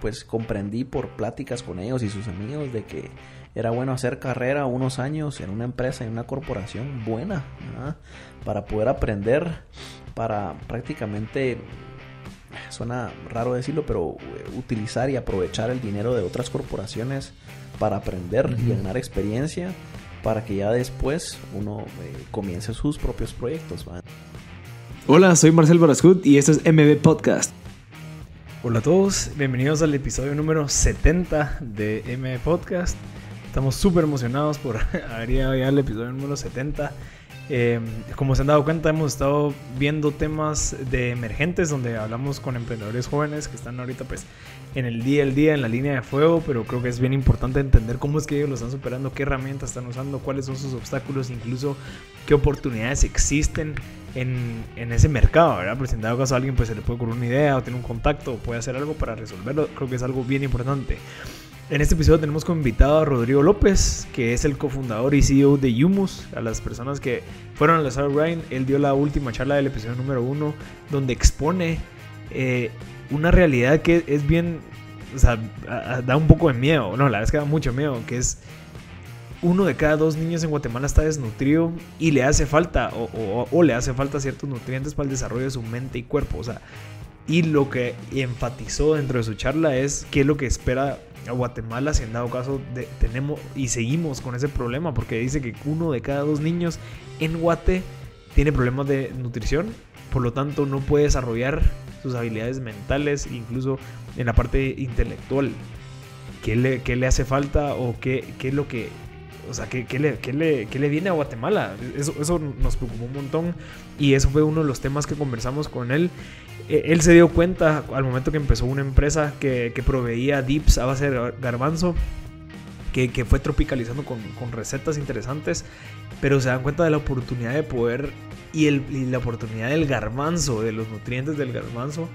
pues comprendí por pláticas con ellos y sus amigos de que era bueno hacer carrera unos años en una empresa, en una corporación buena, para poder aprender, para prácticamente, suena raro decirlo, pero eh, utilizar y aprovechar el dinero de otras corporaciones para aprender y ganar experiencia, para que ya después uno eh, comience sus propios proyectos. Hola, soy Marcel Barascut y esto es MB Podcast. Hola a todos, bienvenidos al episodio número 70 de M Podcast. Estamos súper emocionados por haber llegado ya al episodio número 70. Em, como se han dado cuenta, hemos estado viendo temas de emergentes donde hablamos con emprendedores jóvenes que están ahorita pues en el día al día, en la línea de fuego, pero creo que es bien importante entender cómo es que ellos lo están superando, qué herramientas están usando, cuáles son sus obstáculos, incluso qué oportunidades existen en, ese mercado, ¿verdad? Porque si en dado caso a alguien pues, se le puede ocurrir una idea o tiene un contacto o puede hacer algo para resolverlo, creo que es algo bien importante. En este episodio tenemos como invitado a Rodrigo López, que es el cofundador y CEO de Yumus A las personas que fueron a la de él dio la última charla del episodio número uno, donde expone eh, una realidad que es bien, o sea, da un poco de miedo, no, la verdad es que da mucho miedo, que es uno de cada dos niños en Guatemala está desnutrido y le hace falta o, le hace falta ciertos nutrientes para el desarrollo de su mente y cuerpo. O sea, y lo que enfatizó dentro de su charla es qué es lo que espera a Guatemala si en dado caso tenemos y seguimos con ese problema, porque dice que uno de cada dos niños en Guate tiene problemas de nutrición, por lo tanto no puede desarrollar sus habilidades mentales, incluso en la parte intelectual. ¿Qué le, le hace falta o qué, qué es lo que o sea, ¿qué, qué, le, qué, le, ¿qué, le, viene a Guatemala? Eso, eso nos preocupó un montón y eso fue uno de los temas que conversamos con él. E, él se dio cuenta al momento que empezó una empresa que, que proveía dips a base de garbanzo, que, que fue tropicalizando con, con, recetas interesantes, pero se dan cuenta de la oportunidad de poder y, el, y la oportunidad del garbanzo, de los nutrientes del garbanzo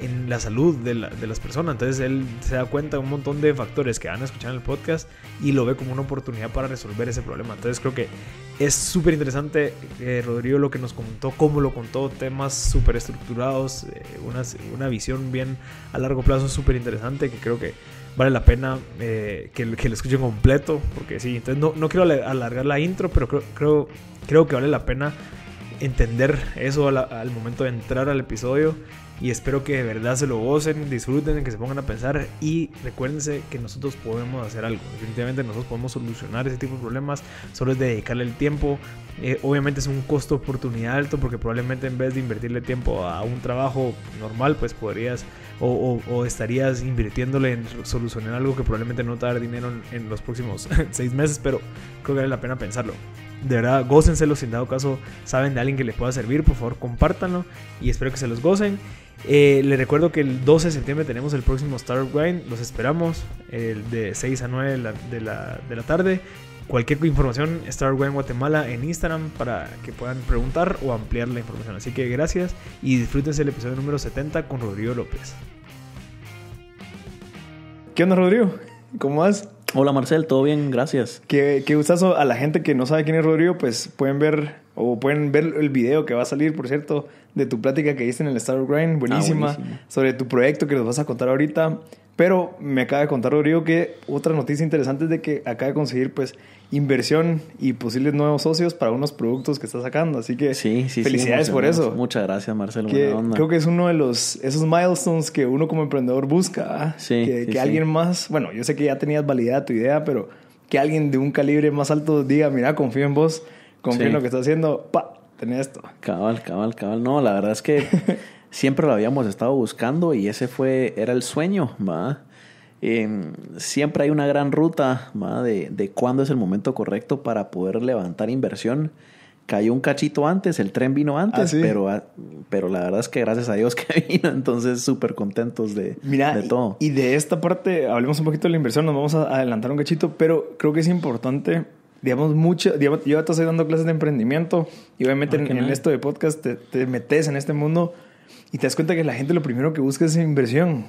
en la salud de, las personas. Entonces él se da cuenta de un montón de factores que van a escuchar en el podcast y lo ve como una oportunidad para resolver ese problema. Entonces creo que es súper interesante, eh, Rodrigo, lo que nos contó, cómo lo contó, temas súper estructurados, eh, una, una, visión bien a largo plazo súper interesante que creo que vale la pena eh, que, que, lo escuchen completo, porque sí, entonces no, quiero alargar la intro, pero creo, creo, que vale la pena entender eso al momento de entrar al episodio y espero que de verdad se lo gocen, disfruten, que se pongan a pensar y recuérdense que nosotros podemos hacer algo. Definitivamente nosotros podemos solucionar ese tipo de problemas, solo es dedicarle el tiempo. Eh, obviamente es un costo oportunidad alto porque probablemente en vez de invertirle tiempo a un trabajo normal, pues podrías o, estarías invirtiéndole en solucionar algo que probablemente no te va dar dinero en, en los próximos seis meses, pero creo que vale la pena pensarlo de verdad, gócenselo. Si en dado caso saben de alguien que les pueda servir, por favor, compártanlo. Y espero que se los gocen. Eh, les recuerdo que el 12 de septiembre tenemos el próximo Star Wine. Los esperamos el de 6 a 9 de la, tarde. Cualquier información, Startup Grind Guatemala en Instagram para que puedan preguntar o ampliar la información. Así que gracias y disfrútense el episodio número 70 con Rodrigo López. ¿Qué onda, Rodrigo? ¿Cómo vas? Hola Marcel, todo bien, gracias. Qué, gustazo. A la gente que no sabe quién es Rodrigo, pues pueden ver o pueden ver el video que va a salir, por cierto, de tu plática que hiciste en el Star Grind, ah, buenísima, sobre tu proyecto que nos vas a contar ahorita. Pero me acaba de contar Rodrigo que otra noticia interesante es de que acaba de conseguir pues inversión y posibles nuevos socios para unos productos que está sacando. Así que felicidades por eso. Muchas gracias, Marcelo. Creo que es uno de los esos milestones que uno como emprendedor busca. ¿ah? que, alguien más, bueno, yo sé que ya tenías validada tu idea, pero que alguien de un calibre más alto diga, mira, confío en vos, confío en lo que estás haciendo, pa, tenés esto. Cabal, cabal, cabal. No, la verdad es que siempre lo habíamos estado buscando y ese fue, era el sueño, va. Em, siempre hay una gran ruta de, cuándo es el momento correcto para poder levantar inversión. Cayó un cachito antes, el tren vino antes, ah, pero, ah, pero la verdad es que gracias a Dios que vino, entonces súper contentos de, todo. Y, de esta parte, hablemos un poquito de la inversión, nos vamos a adelantar un cachito, pero creo que es importante, digamos, mucho, yo ya estoy dando clases de emprendimiento y obviamente ah, en, esto de podcast te metes en este mundo, y te das cuenta que la gente lo primero que busca es inversión.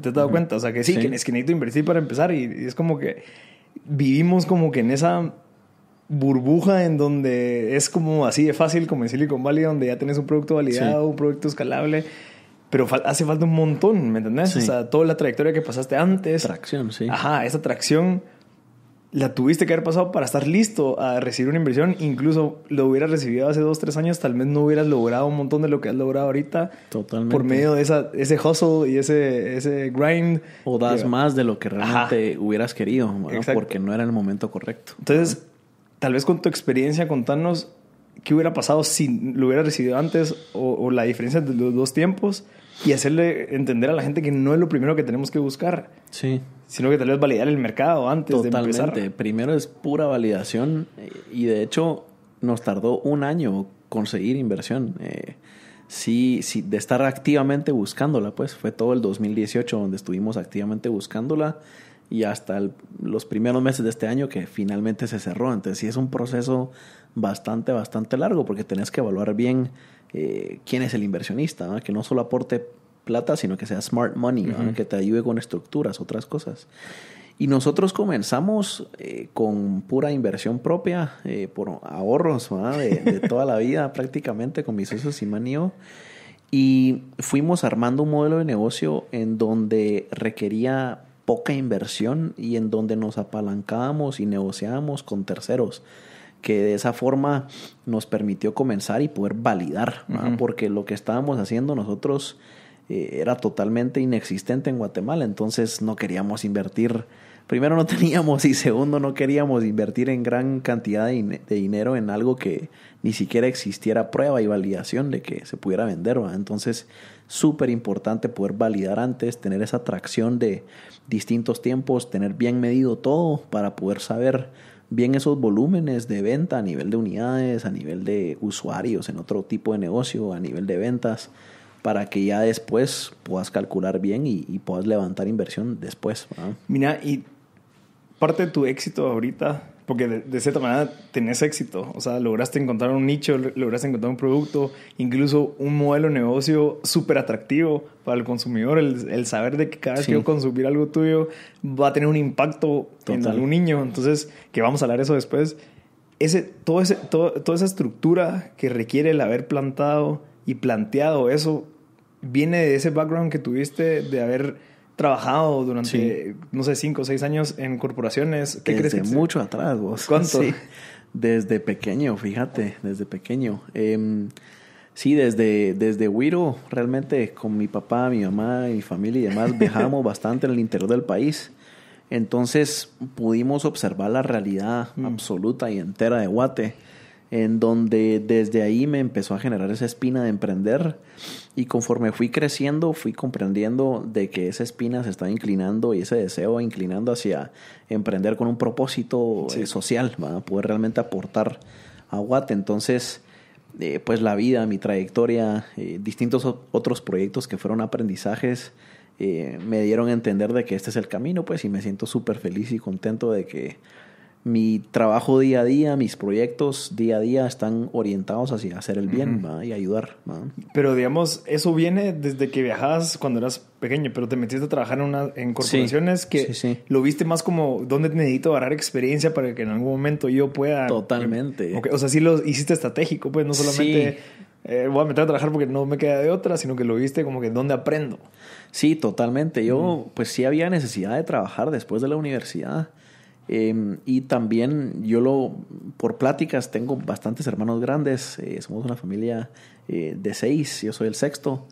¿Te has dado cuenta? O sea, que sí, Que, es que necesito invertir para empezar. Y, es como que vivimos como que en esa burbuja en donde es como así de fácil como en Silicon Valley, donde ya tenés un producto validado, un producto escalable. Pero hace falta un montón, ¿me entendés? O sea, toda la trayectoria que pasaste antes. Tracción, sí. Ajá, esa tracción la tuviste que haber pasado para estar listo a recibir una inversión. Incluso lo hubieras recibido hace dos, tres años, tal vez no hubieras logrado un montón de lo que has logrado ahorita. Totalmente. Por medio de esa, ese hustle y ese, ese grind. O das más de lo que realmente hubieras querido, porque no era el momento correcto. Entonces, tal vez con tu experiencia, contarnos qué hubiera pasado si lo hubieras recibido antes o, la diferencia de los dos tiempos y hacerle entender a la gente que no es lo primero que tenemos que buscar. Sí. Sino que tal vez validar el mercado antes Totalmente. de empezar. Primero es pura validación eh, y de hecho nos tardó un año conseguir inversión. Eh, sí, sí, de estar activamente buscándola, pues fue todo el 2018 donde estuvimos activamente buscándola y hasta los primeros meses de este año que finalmente se cerró. Entonces sí es un proceso bastante, bastante largo porque tenés que evaluar bien eh, quién es el inversionista, que no solo aporte plata, sino que sea smart money, que te ayude con estructuras, otras cosas. Y nosotros comenzamos eh, con pura inversión propia, eh, por ahorros de, toda la vida prácticamente con mis socios y manío. Y fuimos armando un modelo de negocio en donde requería poca inversión y en donde nos apalancábamos y negociábamos con terceros que de esa forma nos permitió comenzar y poder validar, porque lo que estábamos haciendo nosotros eh, era totalmente inexistente en Guatemala, entonces no queríamos invertir, primero no teníamos y segundo no queríamos invertir en gran cantidad de, dinero en algo que ni siquiera existiera prueba y validación de que se pudiera vender, ¿verdad? entonces súper importante poder validar antes, tener esa tracción de distintos tiempos, tener bien medido todo para poder saber bien esos volúmenes de venta a nivel de unidades, a nivel de usuarios en otro tipo de negocio, a nivel de ventas, para que ya después puedas calcular bien y, puedas levantar inversión después. Mira, y parte de tu éxito ahorita porque de, cierta manera tenés éxito, o sea, lograste encontrar un nicho, lograste encontrar un producto, incluso un modelo de negocio súper atractivo para el consumidor, el, saber de que cada vez que yo consumir algo tuyo va a tener un impacto en algún niño, entonces, que vamos a hablar eso después, ese, todo toda esa estructura que requiere el haber plantado y planteado eso, viene de ese background que tuviste de haber trabajado durante, no sé, cinco o seis años en corporaciones. ¿Qué desde mucho atrás vos. ¿Cuánto? Desde pequeño, fíjate, desde pequeño. Em, sí, desde, desde realmente con mi papá, mi mamá, mi familia y demás, viajamos bastante en el interior del país. Entonces pudimos observar la realidad mm. absoluta y entera de Guate en donde desde ahí me empezó a generar esa espina de emprender y conforme fui creciendo fui comprendiendo de que esa espina se estaba inclinando y ese deseo inclinando hacia emprender con un propósito eh, social, ¿va? poder realmente aportar a Watt. Entonces, eh, pues la vida, mi trayectoria, eh, distintos otros proyectos que fueron aprendizajes, me dieron a entender de que este es el camino, pues, y me siento súper feliz y contento de que mi trabajo día a día, mis proyectos día a día están orientados hacia hacer el bien y ayudar. Pero digamos, eso viene desde que viajabas cuando eras pequeño, pero te metiste a trabajar en, una, en corporaciones que lo viste más como donde necesito agarrar experiencia para que en algún momento yo pueda... Eh, totalmente. o sea, sí lo hiciste estratégico, pues no solamente eh, voy a meter a trabajar porque no me queda de otra, sino que lo viste como que dónde aprendo. Sí, totalmente. Yo pues sí había necesidad de trabajar después de la universidad Em, y también yo lo, por pláticas, tengo bastantes hermanos grandes, eh, somos una familia eh, de seis, yo soy el sexto,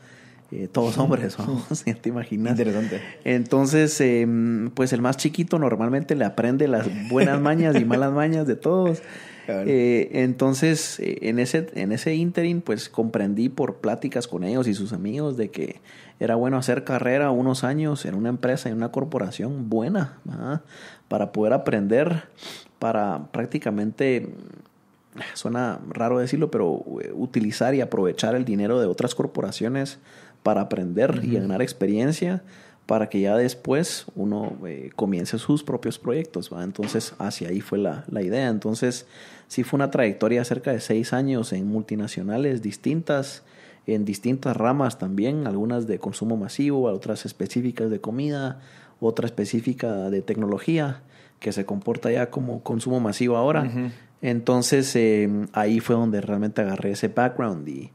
eh, todos hombres, vamos, te imaginas. Interesante. Entonces, em, pues el más chiquito normalmente le aprende las buenas mañas y malas mañas de todos. entonces, en ese, en ese interín, pues comprendí por pláticas con ellos y sus amigos de que era bueno hacer carrera unos años en una empresa, en una corporación buena, para poder aprender, para prácticamente, suena raro decirlo, pero eh, utilizar y aprovechar el dinero de otras corporaciones para aprender y ganar experiencia para que ya después uno eh, comience sus propios proyectos. ¿va? Entonces, hacia ahí fue la, la, idea. Entonces, sí fue una trayectoria cerca de seis años en multinacionales distintas, en distintas ramas también, algunas de consumo masivo, otras específicas de comida, otra específica de tecnología, que se comporta ya como consumo masivo ahora. Entonces em, ahí fue donde realmente agarré ese background y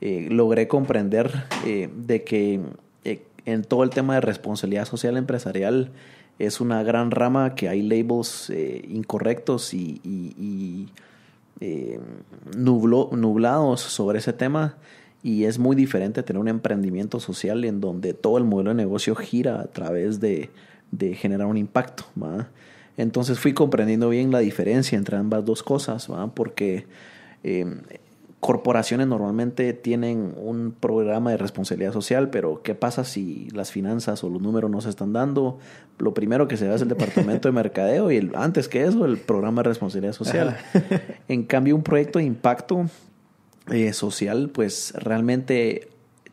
eh, logré comprender eh, de que eh, en todo el tema de responsabilidad social empresarial es una gran rama que hay labels incorrectos y, y em, nublo, nublados sobre ese tema y es muy diferente tener un emprendimiento social en donde todo el modelo de negocio gira a través de, de generar un impacto. ¿va? Entonces fui comprendiendo bien la diferencia entre ambas dos cosas, porque em, corporaciones normalmente tienen un programa de responsabilidad social, pero ¿qué pasa si las finanzas o los números no se están dando? Lo primero que se ve es el departamento de mercadeo y el, antes que eso, el programa de responsabilidad social. en cambio, un proyecto de impacto eh, social, pues realmente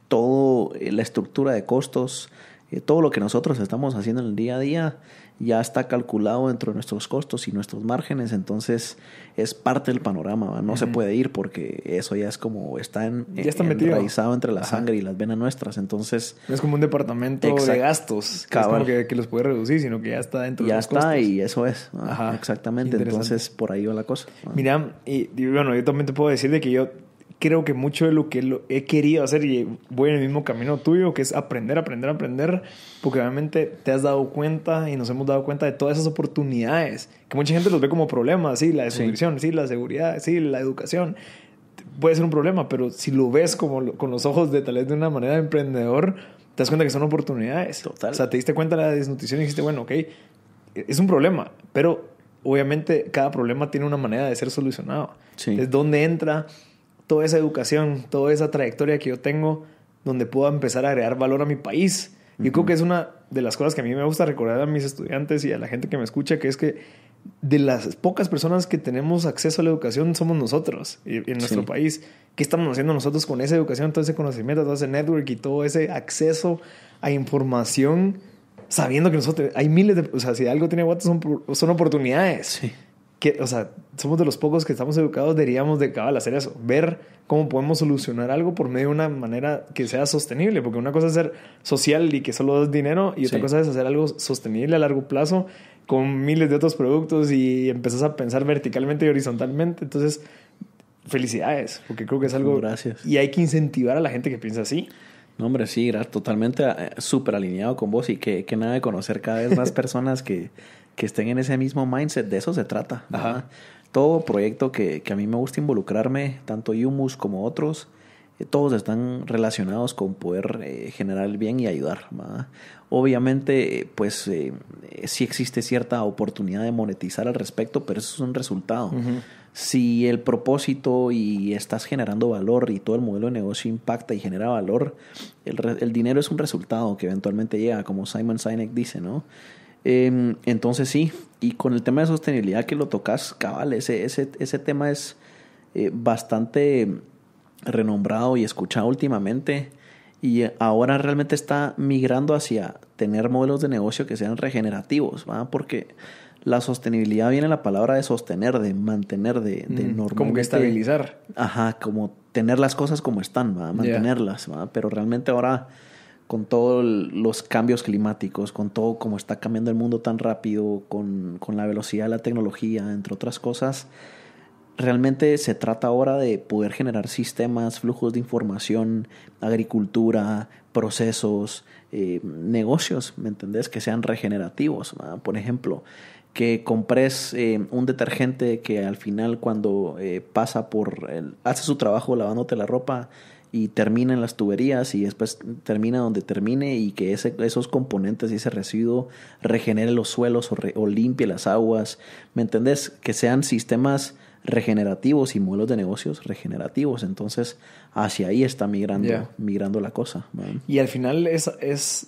toda eh, la estructura de costos, eh, todo lo que nosotros estamos haciendo en el día a día, ya está calculado dentro de nuestros costos y nuestros márgenes, entonces es parte del panorama, no se puede ir porque eso ya es como está, en, ya está enraizado entre la sangre y las venas nuestras, entonces... es como un departamento de gastos, que, los puede reducir, sino que ya está dentro de los costos. Ya está y eso es, exactamente, entonces por ahí va la cosa. Mira, y, y, bueno, yo también te puedo decir de que yo creo que mucho de lo que he querido hacer y voy en el mismo camino tuyo, que es aprender, aprender, aprender, porque obviamente te has dado cuenta y nos hemos dado cuenta de todas esas oportunidades, que mucha gente los ve como problemas, sí, la desnutrición, sí. la seguridad, sí, la educación, puede ser un problema, pero si lo ves como con los ojos de tal vez de una manera de emprendedor, te das cuenta que son oportunidades. Total. O sea, te diste cuenta de la desnutrición y dijiste, bueno, ok, es un problema, pero obviamente cada problema tiene una manera de ser solucionado. es donde entra? toda esa educación, toda esa trayectoria que yo tengo, donde pueda empezar a agregar valor a mi país. Yo creo que es una de las cosas que a mí me gusta recordar a mis estudiantes y a la gente que me escucha, que es que de las pocas personas que tenemos acceso a la educación somos nosotros en nuestro país. ¿Qué estamos haciendo nosotros con esa educación, todo ese conocimiento, todo ese network y todo ese acceso a información? Sabiendo que nosotros hay miles de... O sea, si algo tiene son, son oportunidades. Sí o sea, somos de los pocos que estamos educados, deberíamos de cabal hacer eso, ver cómo podemos solucionar algo por medio de una manera que sea sostenible, porque una cosa es ser social y que solo das dinero, y otra cosa es hacer algo sostenible a largo plazo con miles de otros productos y empezás a pensar verticalmente y horizontalmente. Entonces, felicidades, porque creo que es algo... Gracias. Y hay que incentivar a la gente que piensa así. No, hombre, sí, totalmente eh, súper alineado con vos y que, que nada de conocer cada vez más personas que que estén en ese mismo mindset, de eso se trata. Todo proyecto que, que, a mí me gusta involucrarme, tanto Yumus como otros, eh, todos están relacionados con poder eh, generar el bien y ayudar. Obviamente, pues si eh, sí existe cierta oportunidad de monetizar al respecto, pero eso es un resultado. Si el propósito y estás generando valor y todo el modelo de negocio impacta y genera valor, el, el dinero es un resultado que eventualmente llega, como Simon Sinek dice, ¿no? Eh, entonces sí, y con el tema de sostenibilidad que lo tocas, cabal, ese, ese, ese tema es eh, bastante renombrado y escuchado últimamente y ahora realmente está migrando hacia tener modelos de negocio que sean regenerativos, ¿va? porque la sostenibilidad viene la palabra de sostener, de mantener, de, de Como que estabilizar. Ajá, como tener las cosas como están, ¿va? mantenerlas, ¿va? pero realmente ahora con todos los cambios climáticos, con todo cómo está cambiando el mundo tan rápido, con, la velocidad de la tecnología, entre otras cosas, realmente se trata ahora de poder generar sistemas, flujos de información, agricultura, procesos, eh, negocios, ¿me entendés? Que sean regenerativos, por ejemplo que compres eh, un detergente que al final cuando eh, pasa por, hace su trabajo lavándote la ropa, y termina en las tuberías y después termina donde termine y que ese, esos componentes y ese residuo regenere los suelos o, limpie las aguas. ¿Me entendés? Que sean sistemas regenerativos y modelos de negocios regenerativos. Entonces, hacia ahí está migrando, migrando la cosa. Y al final es, es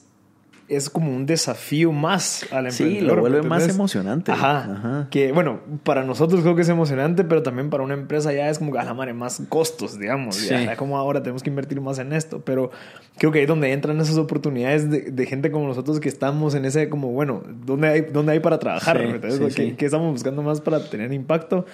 es como un desafío más al emprendedor. Sí, lo vuelve más emocionante. Ajá, Que bueno, para nosotros creo que es emocionante, pero también para una empresa ya es como, a la madre, más costos, digamos. Ya, como ahora tenemos que invertir más en esto. Pero creo que ahí es donde entran esas oportunidades de, gente como nosotros que estamos en ese, como, bueno, ¿dónde hay, dónde hay para trabajar? Sí, ¿Qué estamos buscando más para tener impacto?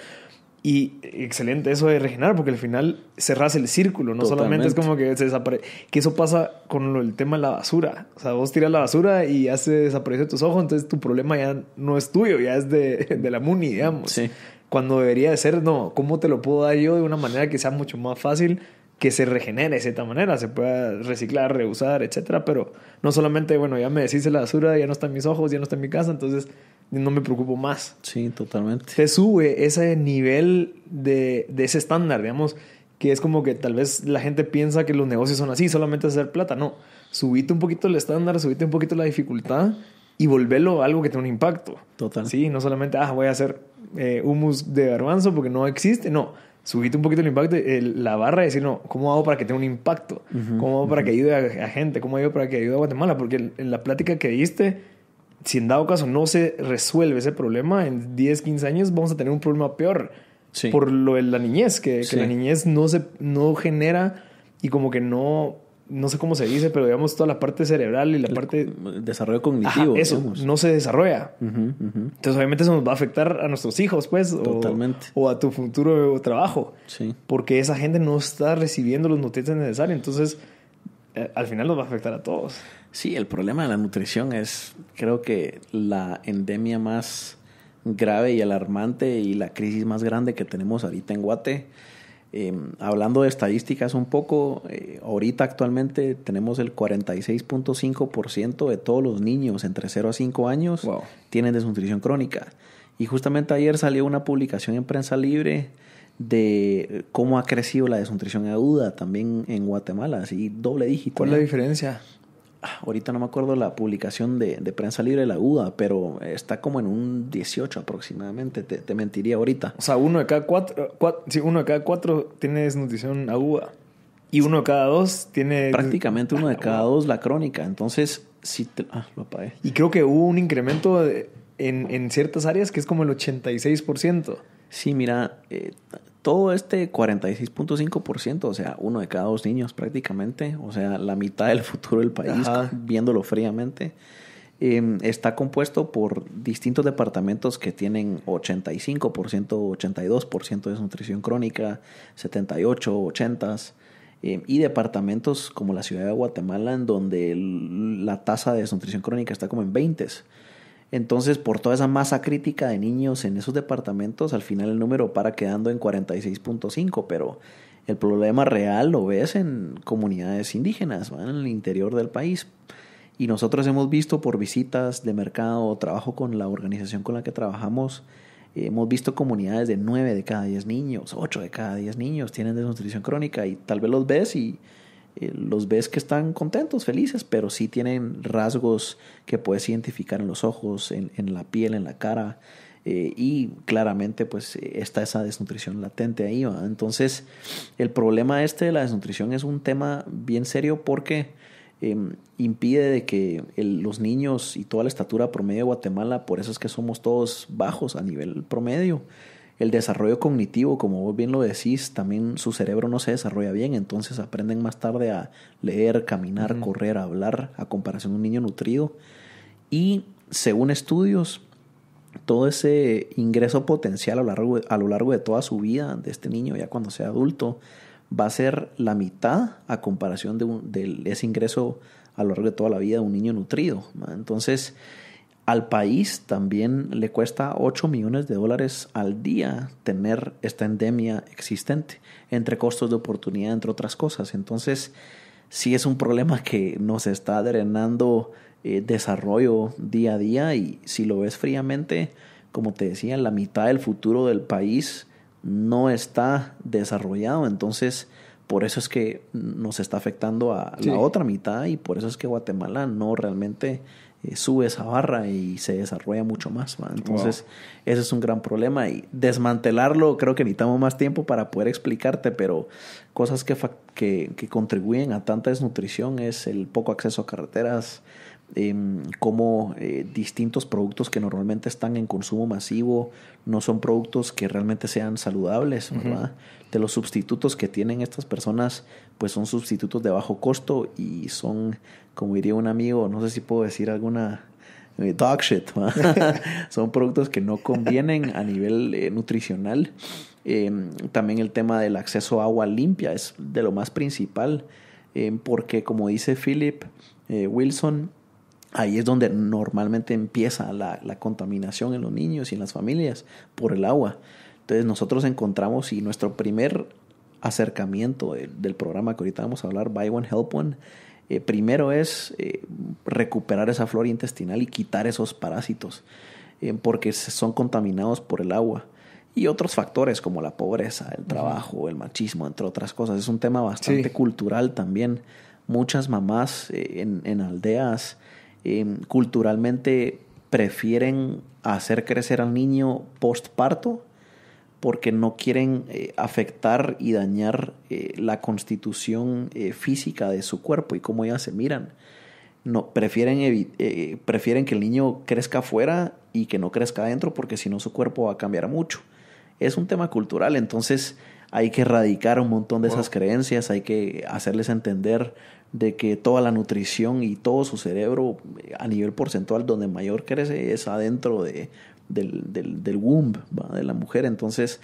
Y excelente eso de regenerar, porque al final cerras el círculo, no solamente es como que se desaparece. Que eso pasa con el tema de la basura. O sea, vos tiras la basura y ya se desaparece tus ojos, entonces tu problema ya no es tuyo, ya es de, la MUNI, digamos. Cuando debería de ser, no, ¿cómo te lo puedo dar yo de una manera que sea mucho más fácil? que se regenere de esta manera, se pueda reciclar, reusar, etcétera, pero no solamente, bueno, ya me decís la basura, ya no está en mis ojos, ya no está en mi casa, entonces no me preocupo más. Sí, totalmente. Se sube ese nivel de, de ese estándar, digamos, que es como que tal vez la gente piensa que los negocios son así, solamente hacer plata. No, subite un poquito el estándar, subite un poquito la dificultad y volverlo a algo que tenga un impacto. Total. Sí, no solamente, ah, voy a hacer eh, humus de garbanzo porque no existe. No, subite un poquito el impacto, la barra y decir, no, ¿cómo hago para que tenga un impacto? ¿Cómo hago para que ayude a, a, gente? ¿Cómo hago para que ayude a Guatemala? Porque en la plática que diste si en dado caso no se resuelve ese problema, en 10, 15 años vamos a tener un problema peor. Por lo de la niñez, que, la niñez no, se, no genera y como que no, no sé cómo se dice, pero digamos toda la parte cerebral y la parte... Desarrollo cognitivo. eso no se desarrolla. Entonces obviamente eso nos va a afectar a nuestros hijos, pues. Totalmente. O, a tu futuro trabajo. Sí. Porque esa gente no está recibiendo los nutrientes necesarios. Entonces eh, al final nos va a afectar a todos. Sí, el problema de la nutrición es, creo que, la endemia más grave y alarmante y la crisis más grande que tenemos ahorita en Guate. Em, hablando de estadísticas un poco, eh, ahorita actualmente tenemos el 46.5% de todos los niños entre 0 a 5 años tienen desnutrición crónica. Y justamente ayer salió una publicación en prensa libre de cómo ha crecido la desnutrición aguda también en Guatemala, así doble dígito. ¿Cuál es la diferencia? Ah, ahorita no me acuerdo la publicación de, de Prensa Libre de la aguda, pero está como en un 18 aproximadamente, te, mentiría ahorita. O sea, uno de cada cuatro, uno de cada cuatro tiene desnutrición aguda. Y uno de cada dos tiene... Prácticamente uno de ah, cada dos la crónica. Entonces, sí... Ah, lo apagué. Y creo que hubo un incremento en, ciertas áreas que es como el 86%. Sí, mira, eh, todo este 46.5%, o sea, uno de cada dos niños prácticamente, o sea, la mitad del futuro del país, viéndolo fríamente, em, está compuesto por distintos departamentos que tienen 85%, 82% de desnutrición crónica, 78, 80 em, y departamentos como la ciudad de Guatemala, en donde la tasa de desnutrición crónica está como en 20 entonces, por toda esa masa crítica de niños en esos departamentos, al final el número para quedando en 46.5, pero el problema real lo ves en comunidades indígenas, en el interior del país. Y nosotros hemos visto por visitas de mercado, trabajo con la organización con la que trabajamos, eh, hemos visto comunidades de 9 de cada 10 niños, 8 de cada 10 niños tienen desnutrición crónica y tal vez los ves y eh, los ves que están contentos, felices, pero sí tienen rasgos que puedes identificar en los ojos, en, en la piel, en la cara. Eh, y claramente pues está esa desnutrición latente ahí. ¿va? Entonces el problema este de la desnutrición es un tema bien serio porque em, impide de que los niños y toda la estatura promedio de Guatemala, por eso es que somos todos bajos a nivel promedio, el desarrollo cognitivo, como vos bien lo decís, también su cerebro no se desarrolla bien, entonces aprenden más tarde a leer, caminar, correr, hablar, a comparación de un niño nutrido. Y según estudios, todo ese ingreso potencial a lo largo, a lo largo de toda su vida de este niño, ya cuando sea adulto, va a ser la mitad a comparación de, un, de ese ingreso a lo largo de toda la vida de un niño nutrido. Entonces, al país también le cuesta 8 millones de dólares al día tener esta endemia existente, entre costos de oportunidad, entre otras cosas. Entonces, sí es un problema que nos está drenando eh, desarrollo día a día y si lo ves fríamente, como te decía, la mitad del futuro del país no está desarrollado. Entonces, por eso es que nos está afectando a la otra mitad y por eso es que Guatemala no realmente eh, sube esa barra y se desarrolla mucho más. Entonces, ese es un gran problema. Y desmantelarlo, creo que necesitamos más tiempo para poder explicarte, pero cosas que, que, que contribuyen a tanta desnutrición es el poco acceso a carreteras, Em, como eh, distintos productos que normalmente están en consumo masivo no son productos que realmente sean saludables, De los sustitutos que tienen estas personas, pues son sustitutos de bajo costo y son, como diría un amigo, no sé si puedo decir alguna eh, dog shit, son productos que no convienen a nivel eh, nutricional. Em, también el tema del acceso a agua limpia es de lo más principal, em, porque como dice Philip Wilson, Ahí es donde normalmente empieza la, contaminación en los niños y en las familias por el agua. Entonces nosotros encontramos y nuestro primer acercamiento del, programa que ahorita vamos a hablar, Buy One Help One, eh, primero es eh, recuperar esa flora intestinal y quitar esos parásitos, eh, porque son contaminados por el agua. Y otros factores como la pobreza, el trabajo, el machismo, entre otras cosas. Es un tema bastante cultural también. Muchas mamás en aldeas Em, culturalmente prefieren hacer crecer al niño postparto porque no quieren eh, afectar y dañar eh, la constitución eh, física de su cuerpo y cómo ellas se miran. No, prefieren, prefieren que el niño crezca afuera y que no crezca adentro porque si no su cuerpo va a cambiar mucho. Es un tema cultural, entonces hay que erradicar un montón de esas creencias, hay que hacerles entender de que toda la nutrición y todo su cerebro eh, a nivel porcentual donde mayor crece es adentro de, del, womb de la mujer. Entonces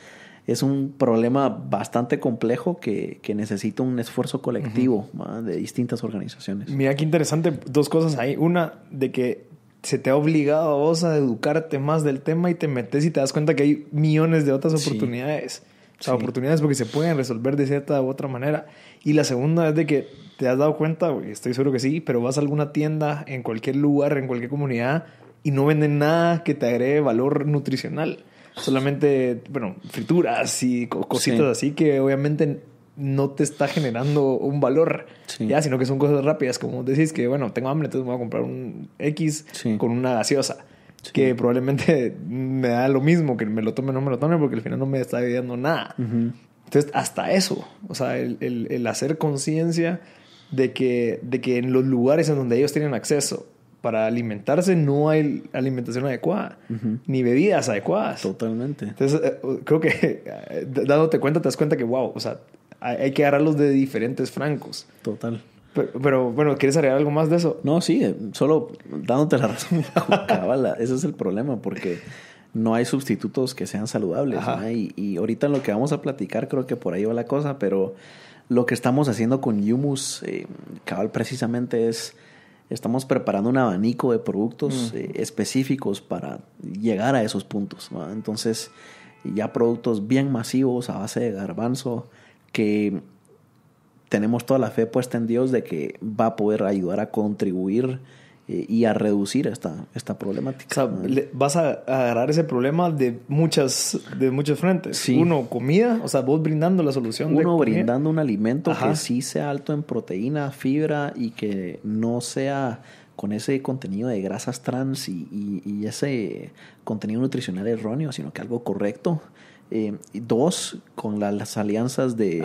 es un problema bastante complejo que, necesita un esfuerzo colectivo de distintas organizaciones. Mira qué interesante, dos cosas ahí. Una, de que se te ha obligado a vos a educarte más del tema y te metes y te das cuenta que hay millones de otras oportunidades. O sea, oportunidades porque se pueden resolver de cierta u otra manera. Y la segunda es de que ¿Te has dado cuenta? Estoy seguro que sí, pero vas a alguna tienda, en cualquier lugar, en cualquier comunidad, y no venden nada que te agregue valor nutricional. Solamente, bueno, frituras y cositas así que obviamente no te está generando un valor, ya, sino que son cosas rápidas, como decís que, bueno, tengo hambre, entonces me voy a comprar un X con una gaseosa, que probablemente me da lo mismo, que me lo tome o no me lo tome, porque al final no me está ayudando nada. Entonces, hasta eso, o sea, el hacer conciencia de que, de que en los lugares en donde ellos tienen acceso para alimentarse no hay alimentación adecuada, ni bebidas adecuadas. Totalmente. Entonces, eh, creo que eh, dándote cuenta, te das cuenta que, wow, o sea, hay que agarrarlos de diferentes francos. Total. Pero, bueno, ¿quieres agregar algo más de eso? No, sí, eh, solo dándote la razón. Cabala, ese es el problema, porque no hay sustitutos que sean saludables. Y, y ahorita lo que vamos a platicar, creo que por ahí va la cosa, pero lo que estamos haciendo con Yumus, eh, cabal, precisamente es, estamos preparando un abanico de productos mm. eh, específicos para llegar a esos puntos. Entonces, ya productos bien masivos a base de garbanzo que tenemos toda la fe puesta en Dios de que va a poder ayudar a contribuir eh, y a reducir esta, esta problemática. vas a agarrar ese problema de, muchas, de muchos frentes. Uno, comida, o sea, vos brindando la solución. Uno, brindando un alimento que sí sea alto en proteína, fibra y que no sea con ese contenido de grasas trans y, y ese contenido nutricional erróneo, sino que algo correcto eh, dos, con las alianzas de,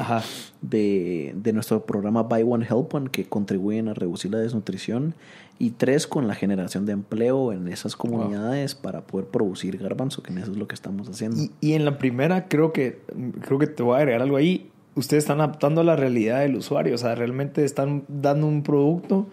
de, nuestro programa Buy One Help One, que contribuyen a reducir la desnutrición. Y tres, con la generación de empleo en esas comunidades para poder producir garbanzo, que eso es lo que estamos haciendo. Y, en la primera, creo que, creo que te voy a agregar algo ahí. Ustedes están adaptando a la realidad del usuario, o sea, realmente están dando un producto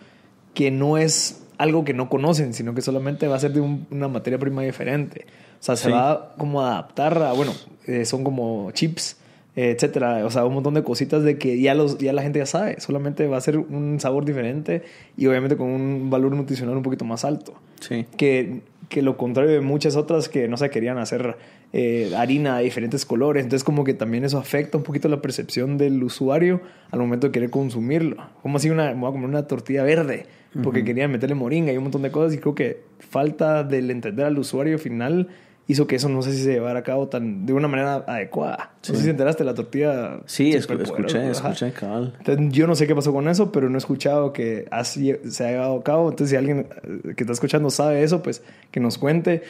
que no es algo que no conocen, sino que solamente va a ser de una materia prima diferente. O sea, se va como a adaptar a, bueno, eh, son como chips, etcétera. O sea, un montón de cositas de que ya, los, ya la gente ya sabe. Solamente va a ser un sabor diferente y obviamente con un valor nutricional un poquito más alto. Sí. Que, que lo contrario de muchas otras que no se querían hacer eh, harina de diferentes colores. Entonces, como que también eso afecta un poquito la percepción del usuario al momento de querer consumirlo. Como así, una, voy a comer una tortilla verde porque querían meterle moringa y un montón de cosas. Y creo que falta del entender al usuario final hizo que eso no sé si se llevara a cabo tan de una manera adecuada. No sé si enteraste la tortilla. Sí, escuché, escuché, cabal. yo no sé qué pasó con eso, pero no he escuchado que así se haya llevado a cabo. Entonces, si alguien eh, que está escuchando sabe eso, pues que nos cuente.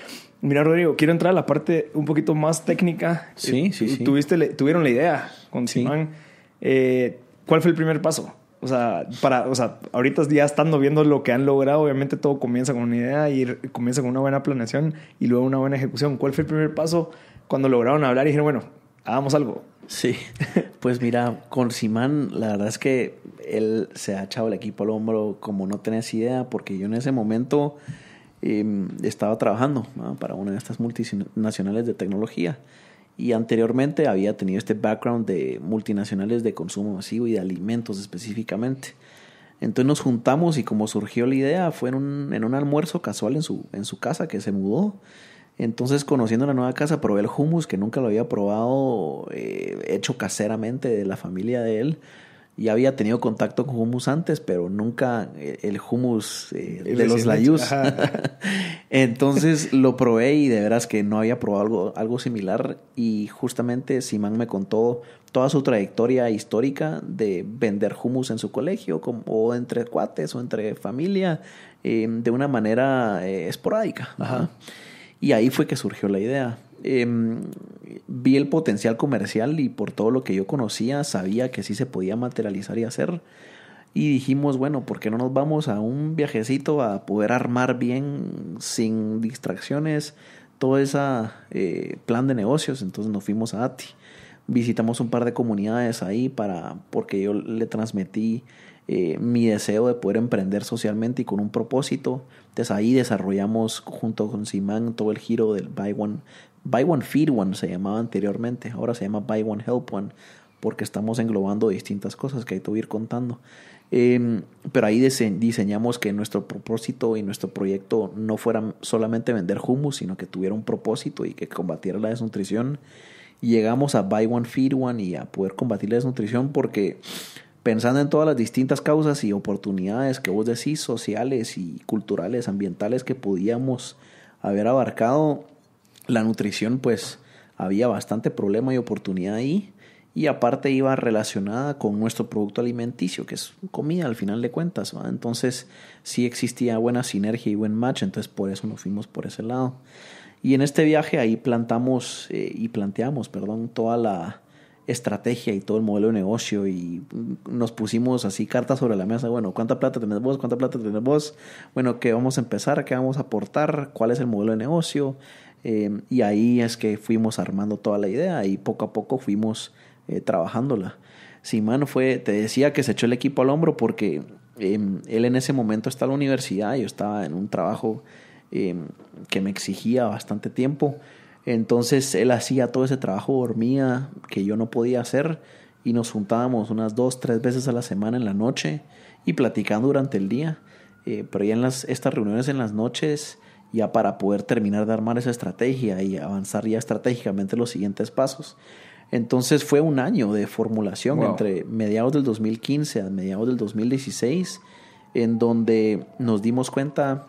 Mira, Rodrigo, quiero entrar a la parte un poquito más técnica. Sí, eh, sí, sí. Tuviste, tuvieron la idea con Simán. Eh, ¿Cuál fue el primer paso? O sea, para, o sea, ahorita ya estando viendo lo que han logrado, obviamente todo comienza con una idea y comienza con una buena planeación y luego una buena ejecución. ¿Cuál fue el primer paso cuando lograron hablar y dijeron, bueno, hagamos algo? Sí, pues mira, con Simán, la verdad es que él se ha echado el equipo al hombro como no tenés idea, porque yo en ese momento em, estaba trabajando para una de estas multinacionales de tecnología y anteriormente había tenido este background de multinacionales de consumo masivo y de alimentos específicamente. Entonces nos juntamos y como surgió la idea fue en un, en un almuerzo casual en su, en su casa que se mudó. Entonces, conociendo la nueva casa, probé el hummus que nunca lo había probado, eh, hecho caseramente de la familia de él ya había tenido contacto con humus antes, pero nunca eh, el humus eh, de los Layus. Entonces lo probé y de veras que no había probado algo, algo similar. Y justamente Simán me contó toda su trayectoria histórica de vender humus en su colegio, como, o entre cuates o entre familia, eh, de una manera esporádica. Y ahí fue que surgió la idea. Em, vi el potencial comercial y por todo lo que yo conocía sabía que sí se podía materializar y hacer. Y dijimos, bueno, ¿por qué no nos vamos a un viajecito a poder armar bien, sin distracciones, todo ese eh, plan de negocios? Entonces nos fuimos a ATI. Visitamos un par de comunidades ahí para, porque yo le transmití eh, mi deseo de poder emprender socialmente y con un propósito. Entonces ahí desarrollamos junto con Simán todo el giro del Buy One, Buy One Feed One se llamaba anteriormente, ahora se llama Buy One Help One porque estamos englobando distintas cosas que hay que ir contando. Em, pero ahí diseñamos que nuestro propósito y nuestro proyecto no fuera solamente vender humus, sino que tuviera un propósito y que combatiera la desnutrición. Llegamos a Buy One Feed One y a poder combatir la desnutrición porque pensando en todas las distintas causas y oportunidades que vos decís, sociales y culturales, ambientales que podíamos haber abarcado, la nutrición pues había bastante problema y oportunidad ahí y aparte iba relacionada con nuestro producto alimenticio, que es comida al final de cuentas, entonces sí existía buena sinergia y buen match, entonces por eso nos fuimos por ese lado. Y en este viaje ahí plantamos eh, y planteamos, perdón, toda la, estrategia y todo el modelo de negocio y mm, nos pusimos así cartas sobre la mesa, bueno, ¿cuánta plata tenés vos? ¿Cuánta plata tenés vos? Bueno, ¿qué vamos a empezar? ¿Qué vamos a aportar? ¿Cuál es el modelo de negocio? Em, y ahí es que fuimos armando toda la idea y poco a poco fuimos eh, trabajándola. Sí, mano, fue, te decía que se echó el equipo al hombro porque em, él en ese momento está en la universidad, yo estaba en un trabajo em, que me exigía bastante tiempo. Entonces él hacía todo ese trabajo dormía que yo no podía hacer y nos juntábamos unas dos, tres veces a la semana en la noche y platicando durante el día. Eh, pero ya en las, estas reuniones en las noches, ya para poder terminar de armar esa estrategia y avanzar ya estratégicamente los siguientes pasos. Entonces fue un año de formulación entre mediados del 2015 a mediados del 2016, en donde nos dimos cuenta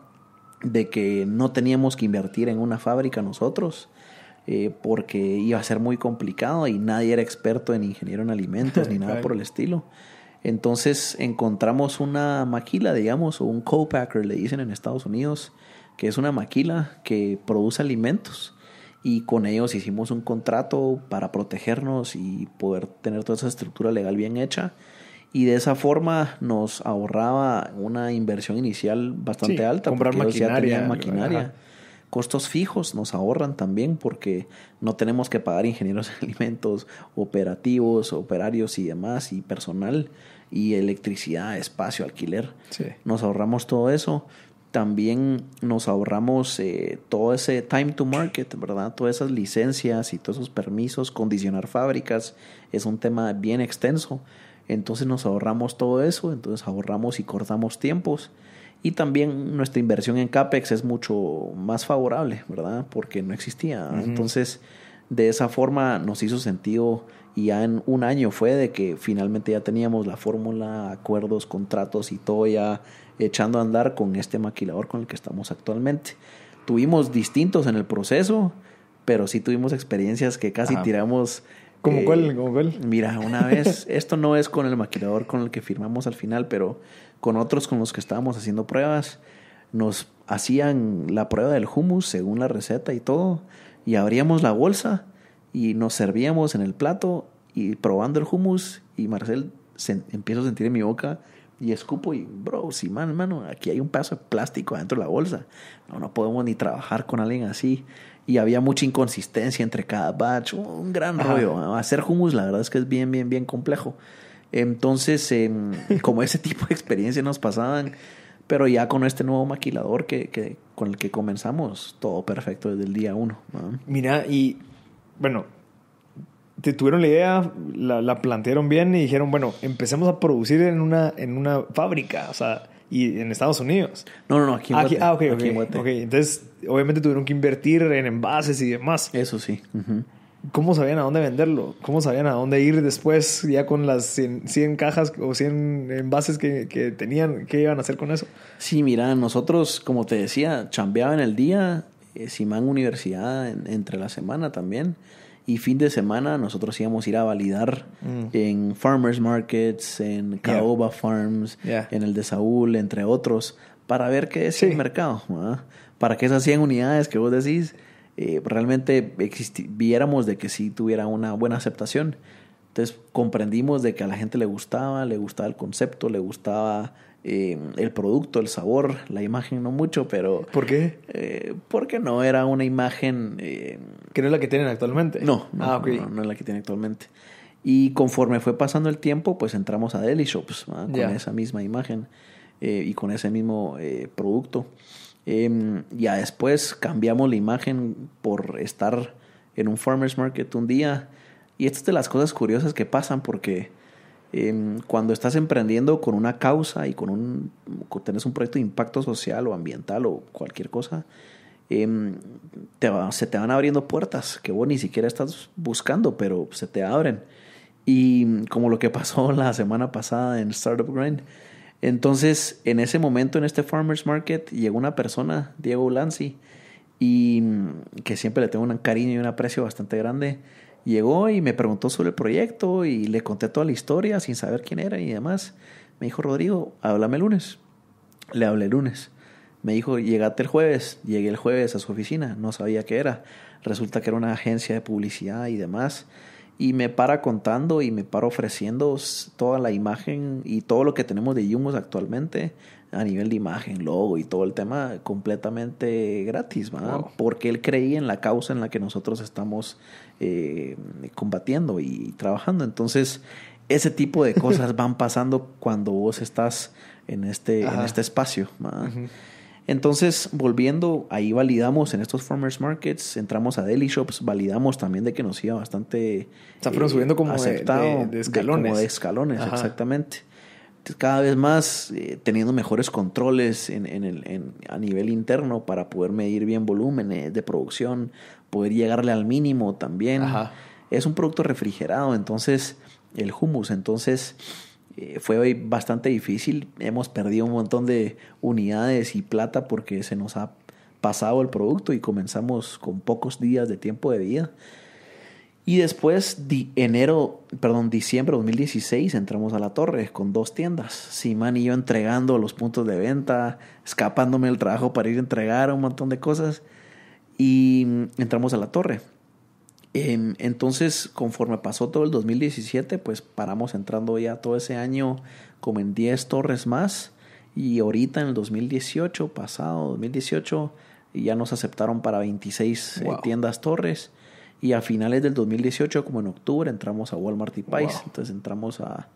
de que no teníamos que invertir en una fábrica nosotros, eh, porque iba a ser muy complicado y nadie era experto en ingeniero en alimentos ni nada por el estilo. Entonces encontramos una maquila, digamos, o un co-packer, le dicen en Estados Unidos, que es una maquila que produce alimentos. Y con ellos hicimos un contrato para protegernos y poder tener toda esa estructura legal bien hecha. Y de esa forma nos ahorraba una inversión inicial bastante alta. Comprar maquinaria. maquinaria. Costos fijos nos ahorran también porque no tenemos que pagar ingenieros de alimentos, operativos, operarios y demás, y personal, y electricidad, espacio, alquiler. Sí. Nos ahorramos todo eso. También nos ahorramos eh, todo ese time to market, ¿verdad? Todas esas licencias y todos esos permisos, condicionar fábricas, es un tema bien extenso. Entonces nos ahorramos todo eso, entonces ahorramos y cortamos tiempos y también nuestra inversión en CAPEX es mucho más favorable, ¿verdad? Porque no existía. Entonces, de esa forma nos hizo sentido y ya en un año fue de que finalmente ya teníamos la fórmula, acuerdos, contratos y todo ya echando a andar con este maquilador con el que estamos actualmente. Tuvimos distintos en el proceso, pero sí tuvimos experiencias que casi tiramos ¿Como eh, cuál? cuál? Mira, una vez, esto no es con el maquilador con el que firmamos al final, pero con otros con los que estábamos haciendo pruebas, nos hacían la prueba del hummus según la receta y todo, y abríamos la bolsa y nos servíamos en el plato y probando el hummus y Marcel se, empiezo a sentir en mi boca y escupo y bro, si man, mano, aquí hay un pedazo de plástico adentro de la bolsa. No, no podemos ni trabajar con alguien así. Y había mucha inconsistencia entre cada batch, un gran rollo. Hacer hummus la verdad es que es bien, bien, bien complejo. Entonces, em, como ese tipo de experiencias nos pasaban, pero ya con este nuevo maquilador que, con el que comenzamos, todo perfecto desde el día uno. Mira, y bueno, te tuvieron la idea, la, plantearon bien y dijeron, bueno, empecemos a producir en una, en una fábrica, o sea, y en Estados Unidos. No, no, no, aquí en Ah, ah ok, ok. Entonces, obviamente tuvieron que invertir en envases y demás. Eso sí. ¿Cómo sabían a dónde venderlo? ¿Cómo sabían a dónde ir después ya con las 100, cajas o 100 envases que, tenían? ¿Qué iban a hacer con eso? Sí, mira, nosotros, como te decía, chambeaba en el día, eh, Simán Universidad entre la semana también. Y fin de semana nosotros íbamos a ir a validar mm. en farmers markets, en Caoba Farms, en el de Saúl, entre otros, para ver qué es el mercado. Para que esas 100 unidades que vos decís eh, realmente viéramos de que sí tuviera una buena aceptación. Entonces comprendimos de que a la gente le gustaba, le gustaba el concepto, le gustaba eh, el producto, el sabor, la imagen no mucho, pero... ¿Por qué? Eh, porque no era una imagen... que no es la que tienen actualmente. Ah, no, no, es la que tienen actualmente. Y conforme fue pasando el tiempo, pues entramos a Deli Shops con esa misma imagen y con ese mismo producto. Em, ya después cambiamos la imagen por estar en un farmers market un día. Y estas es de las cosas curiosas que pasan porque em, cuando estás emprendiendo con una causa y con un, tenés un proyecto de impacto social o ambiental o cualquier cosa, em, se te van abriendo puertas que vos ni siquiera estás buscando, pero se te abren. Y como lo que pasó la semana pasada en Startup Grind, entonces, en ese momento, en este farmers market, llegó una persona, Diego Lanzi, y mm, que siempre le tengo un cariño y un aprecio bastante grande. Llegó y me preguntó sobre el proyecto y le conté toda la historia sin saber quién era y demás. Me dijo, Rodrigo, háblame lunes. Le hablé lunes. Me dijo, llegate el jueves. Llegué el jueves a su oficina. No sabía qué era. Resulta que era una agencia de publicidad y demás y me para contando y me para ofreciendo toda la imagen y todo lo que tenemos de Yumos actualmente a nivel de imagen, logo y todo el tema completamente gratis, ¿verdad? Porque él creía en la causa en la que nosotros estamos eh, combatiendo y trabajando. Entonces, ese tipo de cosas van pasando cuando vos estás en este, en este espacio. ¿verdad? Entonces, volviendo, ahí validamos en estos farmers markets, entramos a deli shops, validamos también de que nos iba bastante. Eh, subiendo como aceptado, de, escalones. como de escalones, exactamente. Cada vez más eh, teniendo mejores controles a nivel interno para poder medir bien volúmenes de producción, poder llegarle al mínimo también. Es un producto refrigerado, entonces, el humus entonces eh, fue bastante difícil. Hemos perdido un montón de unidades y plata porque se nos ha pasado el producto y comenzamos con pocos días de tiempo de vida. Y después, de enero, perdón, diciembre de 2016, entramos a la torre con dos tiendas. Simán y yo entregando los puntos de venta, escapándome del trabajo para ir a entregar un montón de cosas. Y entramos a la torre. Em, entonces, conforme pasó todo el 2017, pues paramos entrando ya todo ese año como en 10 torres más. Y ahorita en el 2018, pasado 2018, ya nos aceptaron para 26 eh, tiendas torres. Y a finales del 2018, como en octubre, entramos a Walmart y Pais. Entonces entramos a,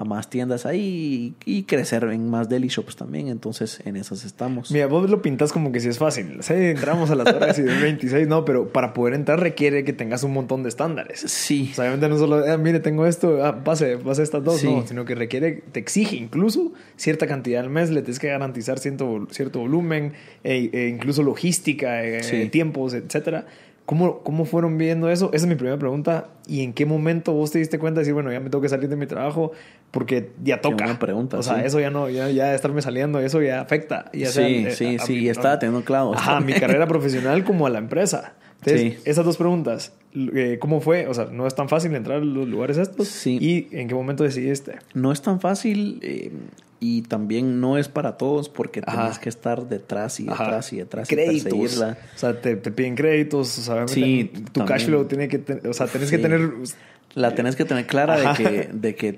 a más tiendas ahí y, crecer en más deli shops también. Entonces, en esas estamos. Mira, vos lo pintas como que si es fácil. entramos a las horas y 26, no, pero para poder entrar requiere que tengas un montón de estándares. Sí. O obviamente no solo, ah, mire, tengo esto, ah, pase, pase estas dos, sino que requiere, te exige incluso cierta cantidad al mes, le tienes que garantizar cierto, cierto volumen, e, e incluso logística, eh, tiempos, etcétera. ¿Cómo, ¿Cómo fueron viendo eso? Esa es mi primera pregunta. ¿Y en qué momento vos te diste cuenta de decir, bueno, ya me tengo que salir de mi trabajo porque ya toca? una pregunta. O sea, eso ya no, ya, estarme saliendo, eso ya afecta. sí, eh, sí, sí, está estaba teniendo clavos. a mi carrera profesional como a la empresa. Entonces, esas dos preguntas, eh, ¿cómo fue? O sea, ¿no es tan fácil entrar a los lugares estos? Sí. ¿Y en qué momento decidiste? No es tan fácil eh, y también no es para todos porque tienes que estar detrás y detrás y detrás. crédito o sea, te, piden créditos, o sea, sí, tu cash flow tiene que, tener, o sea, tienes que tener la eh, tenés que tener clara de que, de que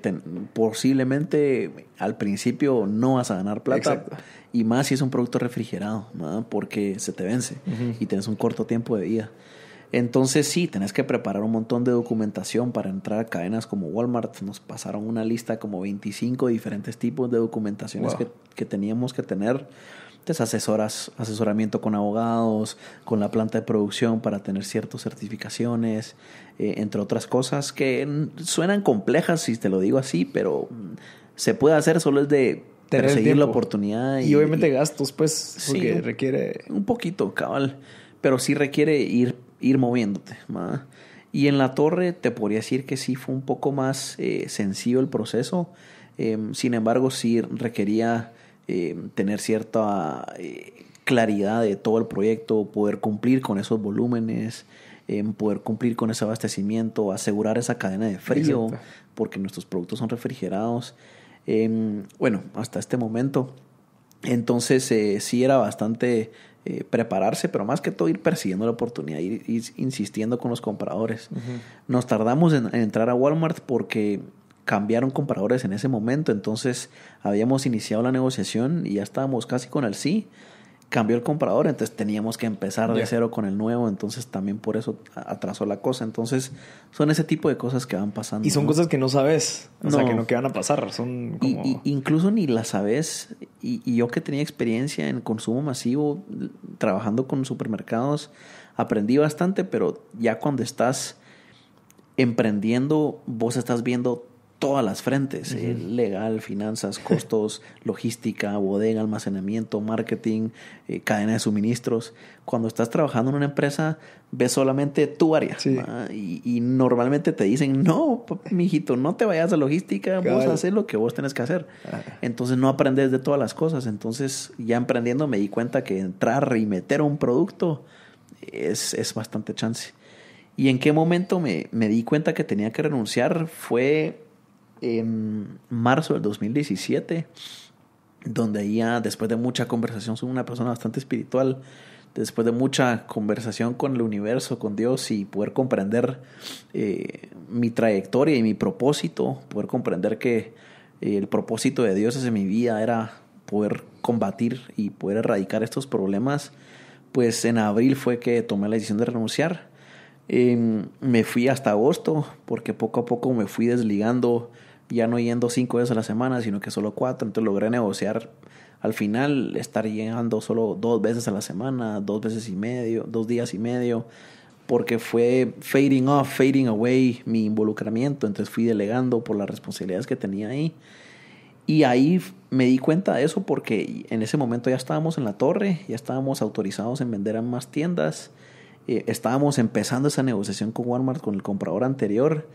posiblemente al principio no vas a ganar plata. Y más si es un producto refrigerado, ¿no? porque se te vence y tienes un corto tiempo de vida. Entonces sí, tenés que preparar un montón de documentación para entrar a cadenas como Walmart. Nos pasaron una lista como 25 diferentes tipos de documentaciones que teníamos que tener te asesoras, asesoramiento con abogados, con la planta de producción para tener ciertas certificaciones, eh, entre otras cosas que suenan complejas si te lo digo así, pero mm, se puede hacer, solo es de tener la oportunidad. Y, obviamente gastos, pues, porque sí, requiere... Un poquito, cabal, pero sí requiere ir, ir moviéndote. Y en la torre te podría decir que sí fue un poco más eh, sencillo el proceso, em, sin embargo sí requería eh, tener cierta eh, claridad de todo el proyecto, poder cumplir con esos volúmenes, eh, poder cumplir con ese abastecimiento, asegurar esa cadena de frío, porque nuestros productos son refrigerados. Em, bueno, hasta este momento. Entonces sí era bastante prepararse, pero más que todo ir persiguiendo la oportunidad, ir, insistiendo con los compradores. Nos tardamos en, entrar a Walmart porque cambiaron compradores en ese momento, entonces habíamos iniciado la negociación y ya estábamos casi con el sí. Cambió el comprador, entonces teníamos que empezar de cero con el nuevo, entonces también por eso atrasó la cosa. Entonces son ese tipo de cosas que van pasando. Y son cosas que no sabes, o sea, que no que van a pasar, son incluso ni las sabes, y yo que tenía experiencia en consumo masivo, trabajando con supermercados, aprendí bastante, pero ya cuando estás emprendiendo, vos estás viendo todas las frentes, eh, legal, finanzas, costos, logística, bodega, almacenamiento, marketing, eh, cadena de suministros. Cuando estás trabajando en una empresa, ves solamente tu área. Y, normalmente te dicen, no, mijito, no te vayas a logística, vos haces lo que vos tenés que hacer. Ah. Entonces no aprendes de todas las cosas. Entonces ya emprendiendo me di cuenta que entrar y meter un producto es, bastante chance. Y en qué momento me, me di cuenta que tenía que renunciar fue en marzo del 2017, donde ya después de mucha conversación, soy una persona bastante espiritual, después de mucha conversación con el universo, con Dios y poder comprender eh, mi trayectoria y mi propósito, poder comprender que eh, el propósito de Dios en mi vida era poder combatir y poder erradicar estos problemas, pues en abril fue que tomé la decisión de renunciar. Em, me fui hasta agosto porque poco a poco me fui desligando ya no yendo cinco veces a la semana, sino que solo cuatro. Entonces logré negociar al final, estar llegando solo dos veces a la semana, dos veces y medio, dos días y medio, porque fue fading off, fading away mi involucramiento. Entonces fui delegando por las responsabilidades que tenía ahí. Y ahí me di cuenta de eso porque en ese momento ya estábamos en la torre, ya estábamos autorizados en vender a más tiendas, eh, estábamos empezando esa negociación con Walmart, con el comprador anterior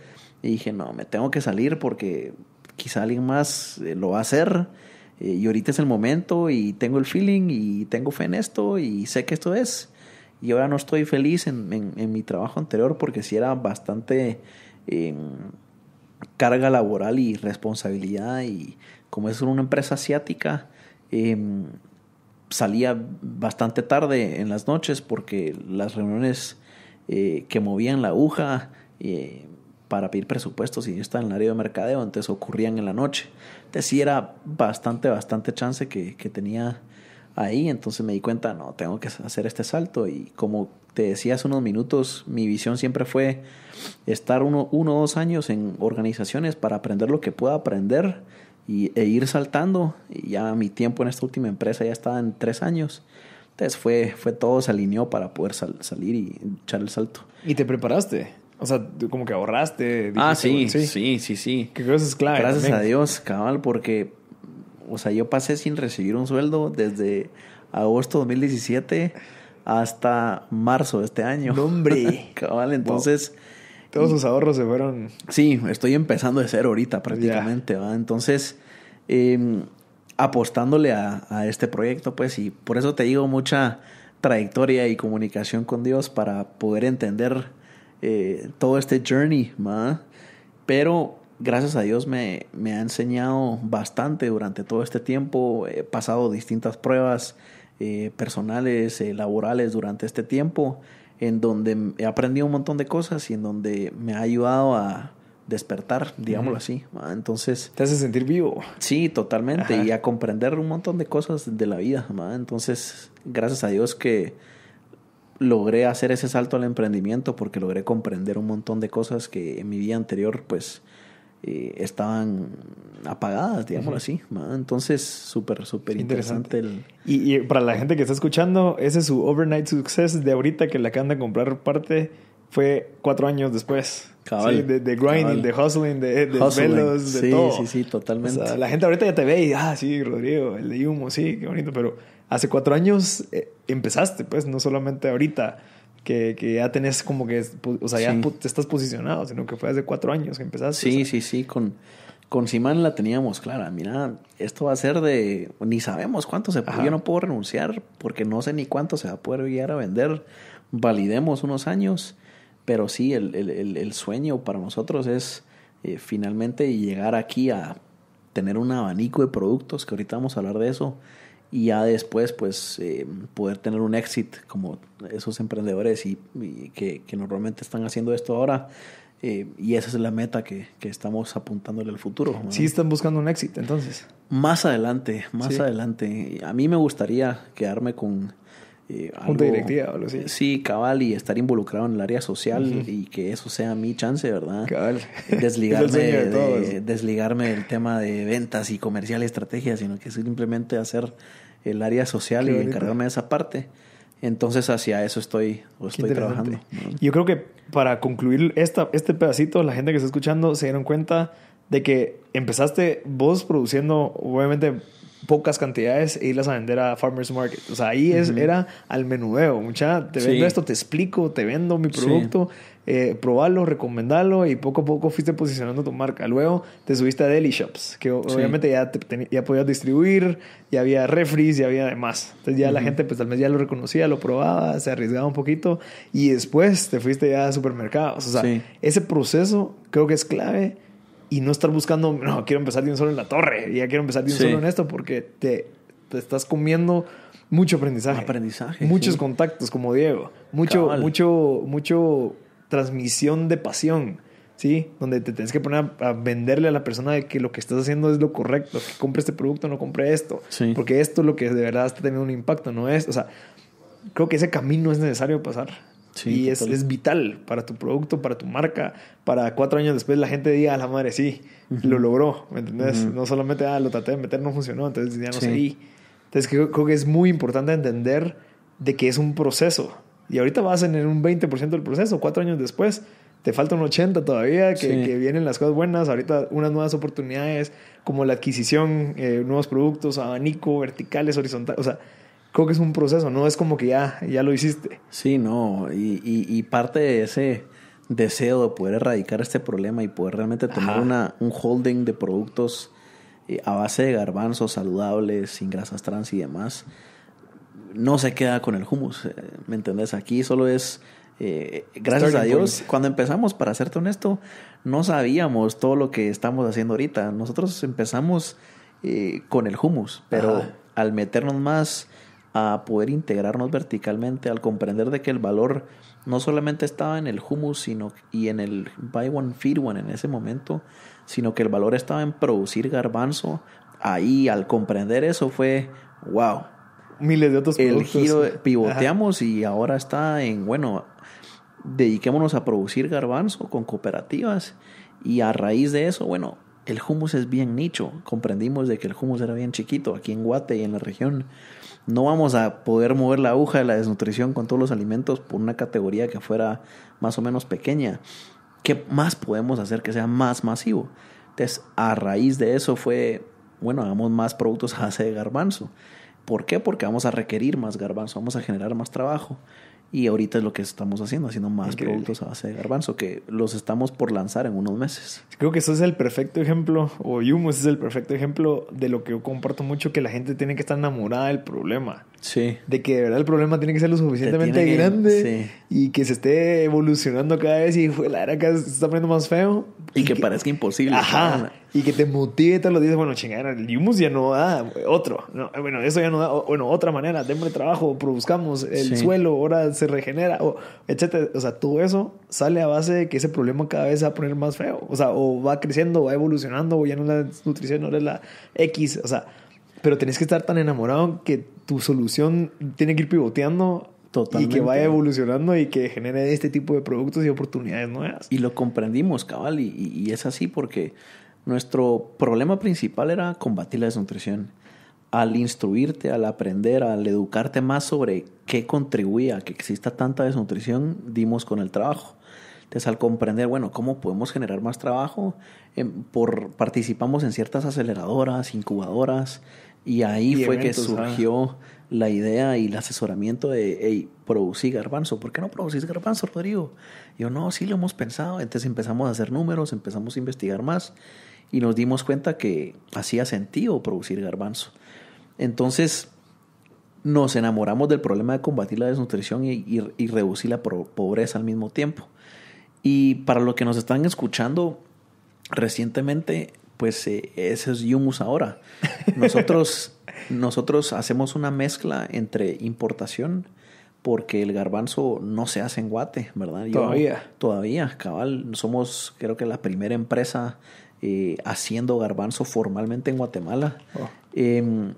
y dije, no, me tengo que salir porque quizá alguien más eh, lo va a hacer. Eh, y ahorita es el momento y tengo el feeling y tengo fe en esto y sé que esto es. Y ahora no estoy feliz en, mi trabajo anterior porque sí era bastante em, carga laboral y responsabilidad. Y como es una empresa asiática, em, salía bastante tarde en las noches porque las reuniones eh, que movían la aguja para pedir presupuestos y yo en el área de mercadeo, entonces ocurrían en la noche. Entonces sí era bastante, bastante chance que, tenía ahí, entonces me di cuenta, no, tengo que hacer este salto y como te decía hace unos minutos, mi visión siempre fue estar uno o dos años en organizaciones para aprender lo que pueda aprender y, e ir saltando. Y ya mi tiempo en esta última empresa ya estaba en tres años. Entonces fue, fue todo, se alineó para poder salir y echar el salto. ¿Y te preparaste? O sea, como que ahorraste. ah, sí, sí, sí, sí, Que es clave. Gracias a Dios, cabal, porque, o sea, yo pasé sin recibir un sueldo desde agosto 2017 hasta marzo de este año. hombre! cabal, entonces... Todos sus ahorros se fueron... Sí, estoy empezando a ser ahorita prácticamente, ¿va? Entonces, em, apostándole a este proyecto, pues, y por eso te digo mucha trayectoria y comunicación con Dios para poder entender eh, todo este journey, ¿ma? Pero gracias a Dios me, me, ha enseñado bastante durante todo este tiempo. He pasado distintas pruebas eh, personales, eh, laborales durante este tiempo, en donde he aprendido un montón de cosas y en donde me ha ayudado a despertar, digámoslo así. ¿ma? Entonces... Te hace sentir vivo. Sí, totalmente. Y a comprender un montón de cosas de la vida. ¿ma? Entonces, gracias a Dios que logré hacer ese salto al emprendimiento porque logré comprender un montón de cosas que en mi vida anterior pues eh, estaban apagadas, digamos así. Entonces, súper, súper interesante. Y, para la gente que está escuchando, ese es su overnight success de ahorita que le acaban de comprar parte fue cuatro años después. Cabal, sí, de, grinding, de hustling, de, de de sí, todo. Sí, sí, totalmente. la gente ahorita ya te ve y, ah, sí, Rodrigo, el de humo, sí, qué bonito, pero hace cuatro años eh, empezaste, pues, no solamente ahorita. Que, que, ya tenés como que, o sea, ya te estás posicionado, sino que fue hace cuatro años que empezaste. Sí, sí, sí, con, con Simán la teníamos clara. Mira, esto va a ser de, ni sabemos cuánto se puede, yo no puedo renunciar porque no sé ni cuánto se va a poder llegar a vender. Validemos unos años, pero sí, el, el, el, sueño para nosotros es eh, finalmente llegar aquí a tener un abanico de productos, que ahorita vamos a hablar de eso y ya después pues eh, poder tener un exit como esos emprendedores y, que, normalmente están haciendo esto ahora. Eh, y esa es la meta que, que estamos apuntándole al futuro. Sí, están buscando un éxito, entonces. Más adelante, más adelante. A mí me gustaría quedarme con eh, Junta directiva o Sí, cabal, y estar involucrado en el área social y que eso sea mi chance, ¿verdad? Cabal. Desligarme, de, desligarme del tema de ventas y comercial y estrategia, sino que simplemente hacer el área social y encargarme de esa parte. Entonces hacia eso estoy, estoy trabajando. Yo creo que para concluir esta, este pedacito, la gente que está escuchando se dieron cuenta de que empezaste vos produciendo, obviamente pocas cantidades e irlas a vender a farmers market. O sea, ahí es, era al menudeo. Mucha, te vendo esto, te explico, te vendo mi producto, eh, probarlo, recomendarlo y poco a poco fuiste posicionando tu marca. Luego te subiste a Deli Shops, que obviamente ya, te, ya podías distribuir, ya había refries, ya había demás. Entonces ya la gente pues tal vez ya lo reconocía, lo probaba, se arriesgaba un poquito y después te fuiste ya a supermercados. O sea, ese proceso creo que es clave y no estar buscando, no, quiero empezar de solo en la torre, ya quiero empezar de solo en esto, porque te, te, estás comiendo mucho aprendizaje. Aprendizaje. Muchos contactos, como Diego. Mucho, mucho, mucho transmisión de pasión. ¿sí? Donde te tienes que poner a, venderle a la persona de que lo que estás haciendo es lo correcto, que compre este producto, no compre esto, porque esto es lo que de verdad está teniendo un impacto, no es, o sea, creo que ese camino es necesario pasar y es, es, vital para tu producto, para tu marca, para cuatro años después la gente diga, a la madre, sí, lo logró, ¿me entendés? No solamente, ah, lo traté de meter, no funcionó, entonces ya no sé seguí. Entonces creo, que es muy importante entender de que es un proceso. Y ahorita vas en un 20% del proceso, cuatro años después, te falta un 80 todavía, que, vienen las cosas buenas, ahorita unas nuevas oportunidades, como la adquisición, eh, nuevos productos, abanico, verticales, horizontales, o sea creo que es un proceso, no es como que ya, ya lo hiciste. Sí, no, y, parte de ese deseo de poder erradicar este problema y poder realmente tener un holding de productos eh, a base de garbanzos saludables, sin grasas trans y demás, no se queda con el humus, eh, ¿me entendés? Aquí solo es... Eh, gracias a Dios, cuando empezamos, para serte honesto, no sabíamos todo lo que estamos haciendo ahorita. Nosotros empezamos con el humus, pero al meternos más, a poder integrarnos verticalmente al comprender de que el valor no solamente estaba en el humus sino y en el buy one feed one en ese momento, sino que el valor estaba en producir garbanzo. Ahí al comprender eso fue wow. Miles de otros productos. El giro pivoteamos y ahora está en bueno, dediquémonos a producir garbanzo con cooperativas y a raíz de eso, bueno, el humus es bien nicho. Comprendimos de que el humus era bien chiquito aquí en Guate y en la región. No vamos a poder mover la aguja de la desnutrición con todos los alimentos por una categoría que fuera más o menos pequeña. ¿Qué más podemos hacer que sea más masivo? Entonces, a raíz de eso fue, bueno, hagamos más productos a base de garbanzo. ¿Por qué? Porque vamos a requerir más garbanzo, vamos a generar más trabajo. Y ahorita es lo que estamos haciendo, haciendo más productos a base de garbanzo, que los estamos por lanzar en unos meses. Creo que eso es el perfecto ejemplo, o Yumus es el perfecto ejemplo de lo que yo comparto mucho, que la gente tiene que estar enamorada del problema. Sí. De que de verdad el problema tiene que ser lo suficientemente grande y que se esté evolucionando cada vez y la era que se está poniendo más feo. Y, que, parezca imposible. Ajá. Y que te motive todos los días. Bueno, chingada, el humus ya no da otro. No, bueno, eso ya no da. bueno, otra manera, démosle trabajo, produzcamos el suelo, ahora se regenera, o, etcétera. O sea, todo eso sale a base de que ese problema cada vez se va a poner más feo. O sea, o va creciendo, va evolucionando, o ya no es la nutrición, no es la X. O sea, pero tenés que estar tan enamorado que tu solución tiene que ir pivoteando Totalmente. Y que vaya evolucionando y que genere este tipo de productos y oportunidades nuevas. Y lo comprendimos, cabal, y, es así porque nuestro problema principal era combatir la desnutrición. Al instruirte, al aprender, al educarte más sobre qué contribuía a que exista tanta desnutrición, dimos con el trabajo. Entonces, al comprender, bueno, cómo podemos generar más trabajo, em, por, participamos en ciertas aceleradoras, incubadoras, y ahí fue que ah. surgió la idea y el asesoramiento de, producir garbanzo. ¿Por qué no producís garbanzo, Rodrigo? yo, no, sí lo hemos pensado. Entonces empezamos a hacer números, empezamos a investigar más y nos dimos cuenta que hacía sentido producir garbanzo. Entonces nos enamoramos del problema de combatir la desnutrición y, reducir la pobreza al mismo tiempo. Y para los que nos están escuchando, recientemente pues eh, ese es Yumus ahora. Nosotros, nosotros hacemos una mezcla entre importación, porque el garbanzo no se hace en Guate, ¿verdad? todavía. Todavía, cabal. Somos, creo que, la primera empresa eh, haciendo garbanzo formalmente en Guatemala. Oh. Em,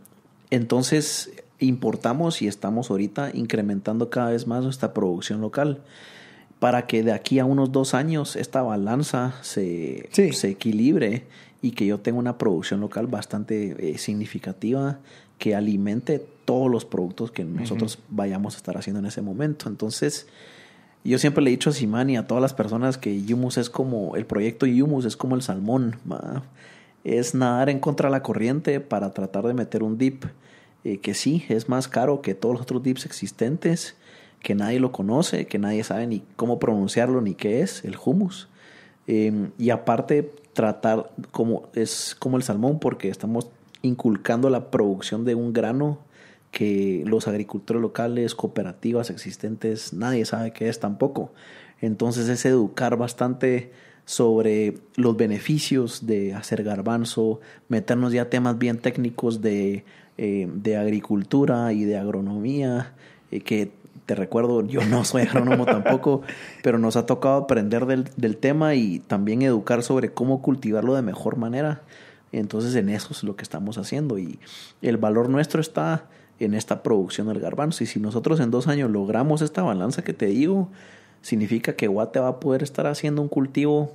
entonces, importamos y estamos ahorita incrementando cada vez más nuestra producción local para que de aquí a unos dos años esta balanza se, se equilibre y que yo tenga una producción local bastante eh, significativa que alimente todos los productos que nosotros vayamos a estar haciendo en ese momento. Entonces, yo siempre le he dicho a Simán y a todas las personas que humus es como, el proyecto humus es como el salmón, es nadar en contra de la corriente para tratar de meter un dip eh, que sí, es más caro que todos los otros dips existentes, que nadie lo conoce, que nadie sabe ni cómo pronunciarlo ni qué es, el humus. Em, y aparte, tratar como es como el salmón, porque estamos inculcando la producción de un grano que los agricultores locales, cooperativas existentes, nadie sabe qué es tampoco. Entonces es educar bastante sobre los beneficios de hacer garbanzo, meternos ya temas bien técnicos de, eh, de agricultura y de agronomía, eh, que te recuerdo, yo no soy agrónomo tampoco, pero nos ha tocado aprender del, del, tema y también educar sobre cómo cultivarlo de mejor manera. Entonces en eso es lo que estamos haciendo y el valor nuestro está en esta producción del garbanzo. Y si nosotros en dos años logramos esta balanza que te digo, significa que Guate va a poder estar haciendo un cultivo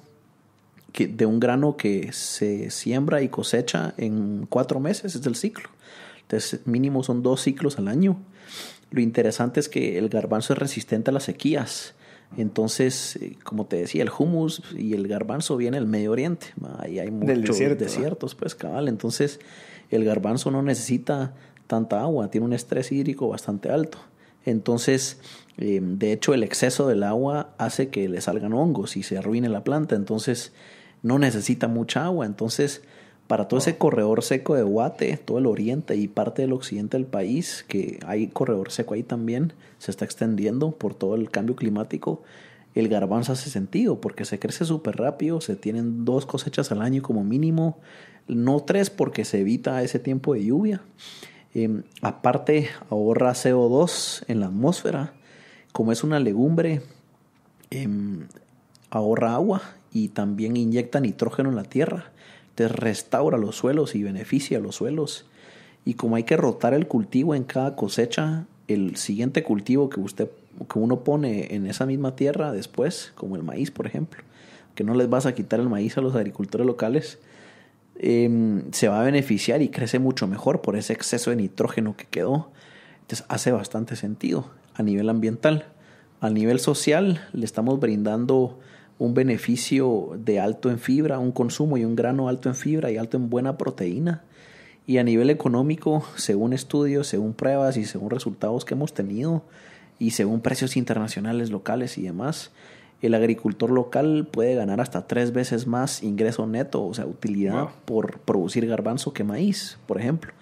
que, de un grano que se siembra y cosecha en cuatro meses, es el ciclo. Entonces mínimo son dos ciclos al año lo interesante es que el garbanzo es resistente a las sequías. Entonces, eh, como te decía, el humus y el garbanzo viene del Medio Oriente. Ahí hay muchos desiertos, pues cabal. Entonces, el garbanzo no necesita tanta agua, tiene un estrés hídrico bastante alto. Entonces, em, de hecho, el exceso del agua hace que le salgan hongos y se arruine la planta. Entonces, no necesita mucha agua. Entonces, para todo ese corredor seco de Guate, todo el oriente y parte del occidente del país, que hay corredor seco ahí también, se está extendiendo por todo el cambio climático. El garbanzo hace sentido porque se crece súper rápido, se tienen dos cosechas al año como mínimo, no tres porque se evita ese tiempo de lluvia. Em, aparte, ahorra CO2 en la atmósfera. Como es una legumbre, em, ahorra agua y también inyecta nitrógeno en la tierra restaura los suelos y beneficia los suelos. Y como hay que rotar el cultivo en cada cosecha, el siguiente cultivo que usted que uno pone en esa misma tierra después, como el maíz, por ejemplo, que no les vas a quitar el maíz a los agricultores locales, em, se va a beneficiar y crece mucho mejor por ese exceso de nitrógeno que quedó. Entonces hace bastante sentido a nivel ambiental. A nivel social le estamos brindando un beneficio de alto en fibra, un consumo y un grano alto en fibra y alto en buena proteína. Y a nivel económico, según estudios, según pruebas y según resultados que hemos tenido y según precios internacionales, locales y demás, el agricultor local puede ganar hasta tres veces más ingreso neto, o sea, utilidad por producir garbanzo que maíz, por ejemplo.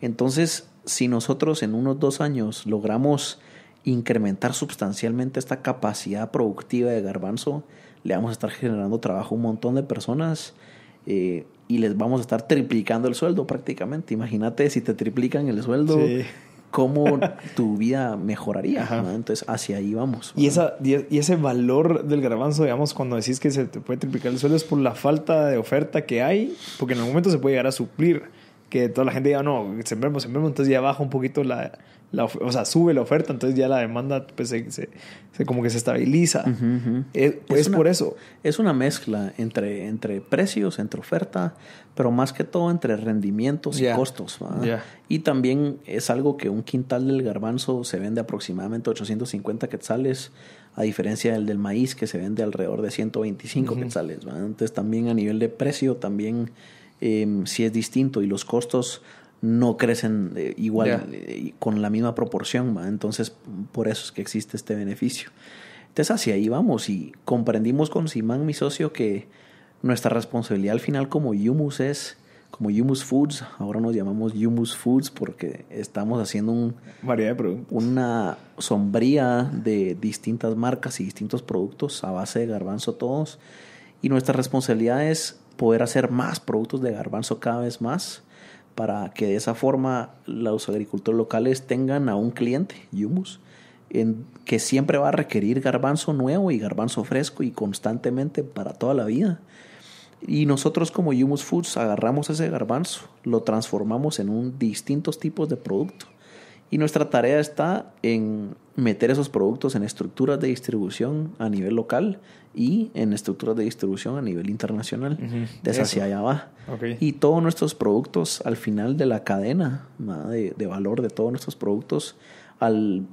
Entonces, si nosotros en unos dos años logramos incrementar sustancialmente esta capacidad productiva de garbanzo, le vamos a estar generando trabajo a un montón de personas eh, y les vamos a estar triplicando el sueldo prácticamente. Imagínate si te triplican el sueldo. cómo tu vida mejoraría. Entonces, hacia ahí vamos. Y, esa, y ese valor del garbanzo, digamos, cuando decís que se te puede triplicar el sueldo, es por la falta de oferta que hay, porque en algún momento se puede llegar a suplir. Que toda la gente diga, no, sembremos, sembremos, entonces ya baja un poquito la, o sea, sube la oferta, entonces ya la demanda pues, se, como que se estabiliza. Es, por eso. Es una mezcla entre, entre precios, entre oferta, pero más que todo entre rendimientos y costos. Y también es algo que un quintal del garbanzo se vende aproximadamente 850 quetzales, a diferencia del del maíz que se vende alrededor de 125 quetzales. Entonces también a nivel de precio también em, sí es distinto y los costos no crecen eh, igual eh, con la misma proporción. Entonces, por eso es que existe este beneficio. Entonces, hacia ahí vamos y comprendimos con Simán, mi socio, que nuestra responsabilidad al final como Humus es, como Humus Foods, ahora nos llamamos Humus Foods porque estamos haciendo un, de una sombría de distintas marcas y distintos productos a base de garbanzo todos. Y nuestra responsabilidad es poder hacer más productos de garbanzo cada vez más para que de esa forma los agricultores locales tengan a un cliente, Humus, en, que siempre va a requerir garbanzo nuevo y garbanzo fresco y constantemente para toda la vida. Y nosotros como Humus Foods agarramos ese garbanzo, lo transformamos en un, distintos tipos de producto. Y nuestra tarea está en meter esos productos en estructuras de distribución a nivel local y en estructuras de distribución a nivel internacional. Desde hacia allá va. Y todos nuestros productos, al final de la cadena de, valor de todos nuestros productos, al,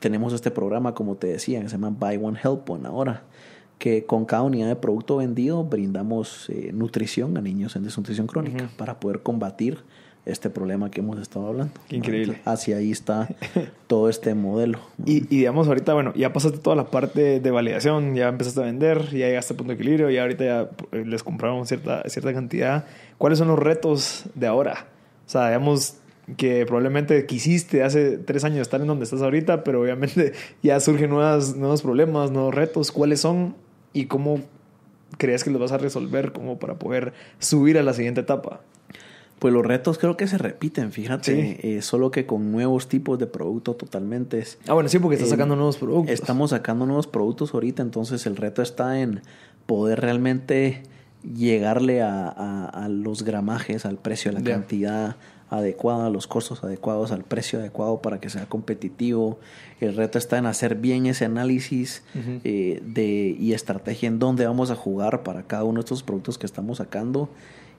tenemos este programa, como te decía, que se llama Buy One Help One ahora, que con cada unidad de producto vendido brindamos eh, nutrición a niños en desnutrición crónica para poder combatir este problema que hemos estado hablando. increíble. hacia ahí está todo este modelo. Y, digamos, ahorita, bueno, ya pasaste toda la parte de validación, ya empezaste a vender, ya llegaste a punto de equilibrio, ya ahorita ya eh, les compraron cierta, cierta cantidad. ¿Cuáles son los retos de ahora? O sea, digamos, que probablemente quisiste hace tres años estar en donde estás ahorita, pero obviamente ya surgen nuevas, nuevos problemas, nuevos retos. ¿Cuáles son y cómo crees que los vas a resolver como para poder subir a la siguiente etapa? Pues los retos creo que se repiten, fíjate, eh, solo que con nuevos tipos de producto totalmente. Ah, bueno, sí, porque está eh, sacando nuevos productos. Estamos sacando nuevos productos ahorita, entonces el reto está en poder realmente llegarle a, a, los gramajes, al precio, a la cantidad adecuada, a los costos adecuados, al precio adecuado para que sea competitivo. El reto está en hacer bien ese análisis eh, de, y estrategia en dónde vamos a jugar para cada uno de estos productos que estamos sacando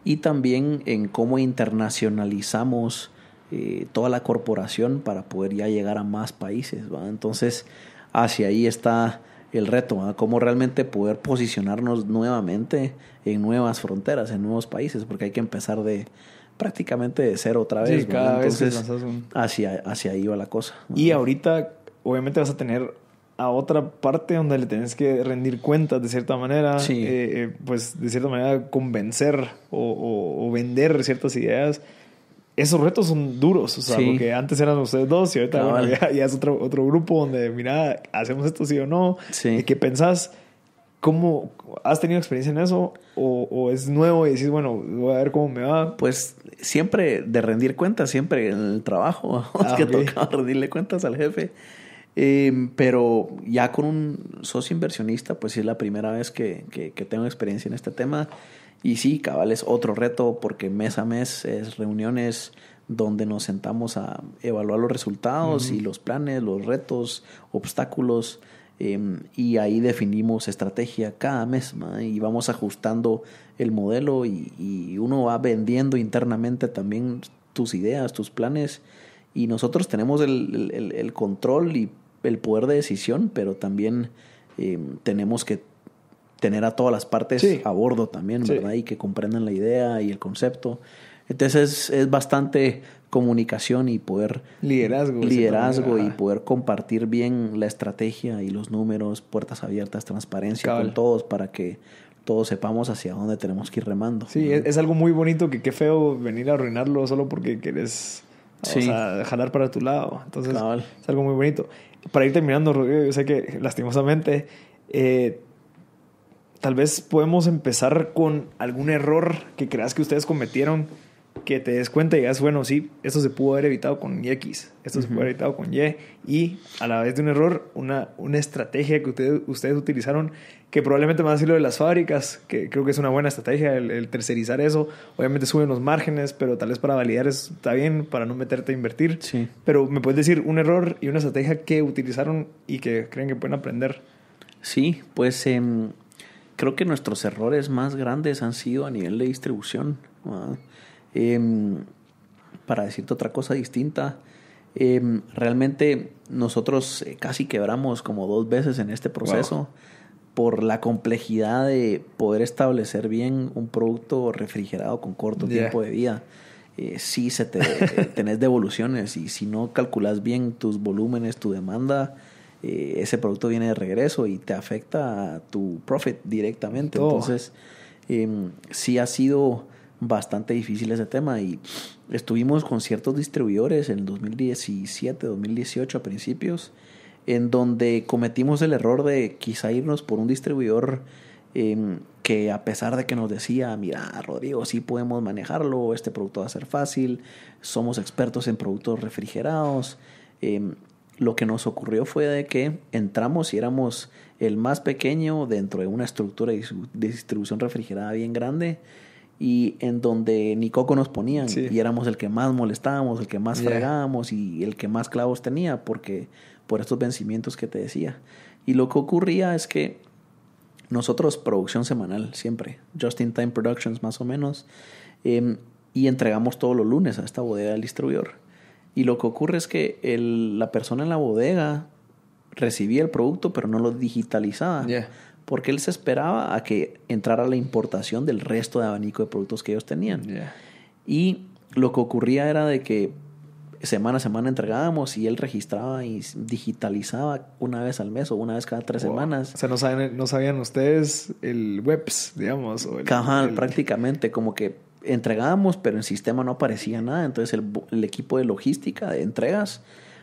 y también en cómo internacionalizamos eh, toda la corporación para poder ya llegar a más países. ¿va? Entonces, hacia ahí está el reto, ¿va? cómo realmente poder posicionarnos nuevamente en nuevas fronteras, en nuevos países, porque hay que empezar de prácticamente de cero otra vez. Sí, cada Entonces, vez un... hacia, hacia ahí va la cosa. Y ahorita, obviamente vas a tener a otra parte donde le tenés que rendir cuentas de cierta manera, eh, eh, pues de cierta manera convencer o, o, vender ciertas ideas. Esos retos son duros, o sea, lo que antes eran ustedes dos y ahorita ya, es otro, otro grupo donde, mira, hacemos esto sí o no, y que pensás, ¿cómo has tenido experiencia en eso? O, ¿O, es nuevo y decís, bueno, voy a ver cómo me va? Pues siempre de rendir cuentas, siempre en el trabajo, es ah, que okay. rendirle cuentas al jefe. Eh, pero ya con un socio inversionista, pues es la primera vez que, que, que, tengo experiencia en este tema. Y sí, cabal es otro reto porque mes a mes es reuniones donde nos sentamos a evaluar los resultados y los planes, los retos, obstáculos. Em, y ahí definimos estrategia cada mes y vamos ajustando el modelo y, y uno va vendiendo internamente también tus ideas, tus planes y nosotros tenemos el, control y el poder de decisión, pero también em, tenemos que tener a todas las partes a bordo también, ¿verdad? Y que comprendan la idea y el concepto. Entonces es, es bastante comunicación y poder... Liderazgo. Liderazgo y poder compartir bien la estrategia y los números, puertas abiertas, transparencia con todos para que todos sepamos hacia dónde tenemos que ir remando. Sí, es, es, algo muy bonito que qué feo venir a arruinarlo solo porque querés o sea, jalar para tu lado. Entonces, es algo muy bonito. Para ir terminando, Rodrigo, yo sé que lastimosamente, eh, tal vez podemos empezar con algún error que creas que ustedes cometieron que te des cuenta y digas, bueno, sí, esto se pudo haber evitado con X, esto se pudo haber evitado con Y, y a la vez de un error, una, una estrategia que ustedes, utilizaron, que probablemente más a decir lo de las fábricas, que creo que es una buena estrategia el, tercerizar eso, obviamente suben los márgenes, pero tal vez para validar está bien, para no meterte a invertir, sí. pero me puedes decir un error y una estrategia que utilizaron y que creen que pueden aprender. Sí, pues... Em, creo que nuestros errores más grandes han sido a nivel de distribución. Em, para decirte otra cosa distinta. Em, realmente nosotros eh, casi quebramos como dos veces en este proceso por la complejidad de poder establecer bien un producto refrigerado con corto tiempo de vida. Eh, si se te, eh, tenés devoluciones y si no calculas bien tus volúmenes, tu demanda, ese producto viene de regreso y te afecta a tu profit directamente. Entonces, em, si ha sido bastante difícil ese tema y estuvimos con ciertos distribuidores en 2017, 2018 a principios, en donde cometimos el error de quizá irnos por un distribuidor em, que a pesar de que nos decía, mira, Rodrigo, sí podemos manejarlo, este producto va a ser fácil, somos expertos en productos refrigerados, em, lo que nos ocurrió fue de que entramos y éramos el más pequeño dentro de una estructura de distribución refrigerada bien grande y en donde ni coco nos ponían y éramos el que más molestábamos, el que más fregábamos y el que más clavos tenía porque por estos vencimientos que te decía. Y lo que ocurría es que nosotros producción semanal siempre, Just in Time Productions más o menos, em, y entregamos todos los lunes a esta bodega del distribuidor. Y lo que ocurre es que el, la persona en la bodega recibía el producto pero no lo digitalizaba porque él se esperaba a que entrara la importación del resto de abanico de productos que ellos tenían. Y lo que ocurría era de que semana a semana entregábamos y él registraba y digitalizaba una vez al mes o una vez cada tres semanas. O sea, no sabían, ustedes el webs, digamos. O Cajal, prácticamente, como que entregábamos, pero en sistema no aparecía nada. Entonces el, equipo de logística, de entregas,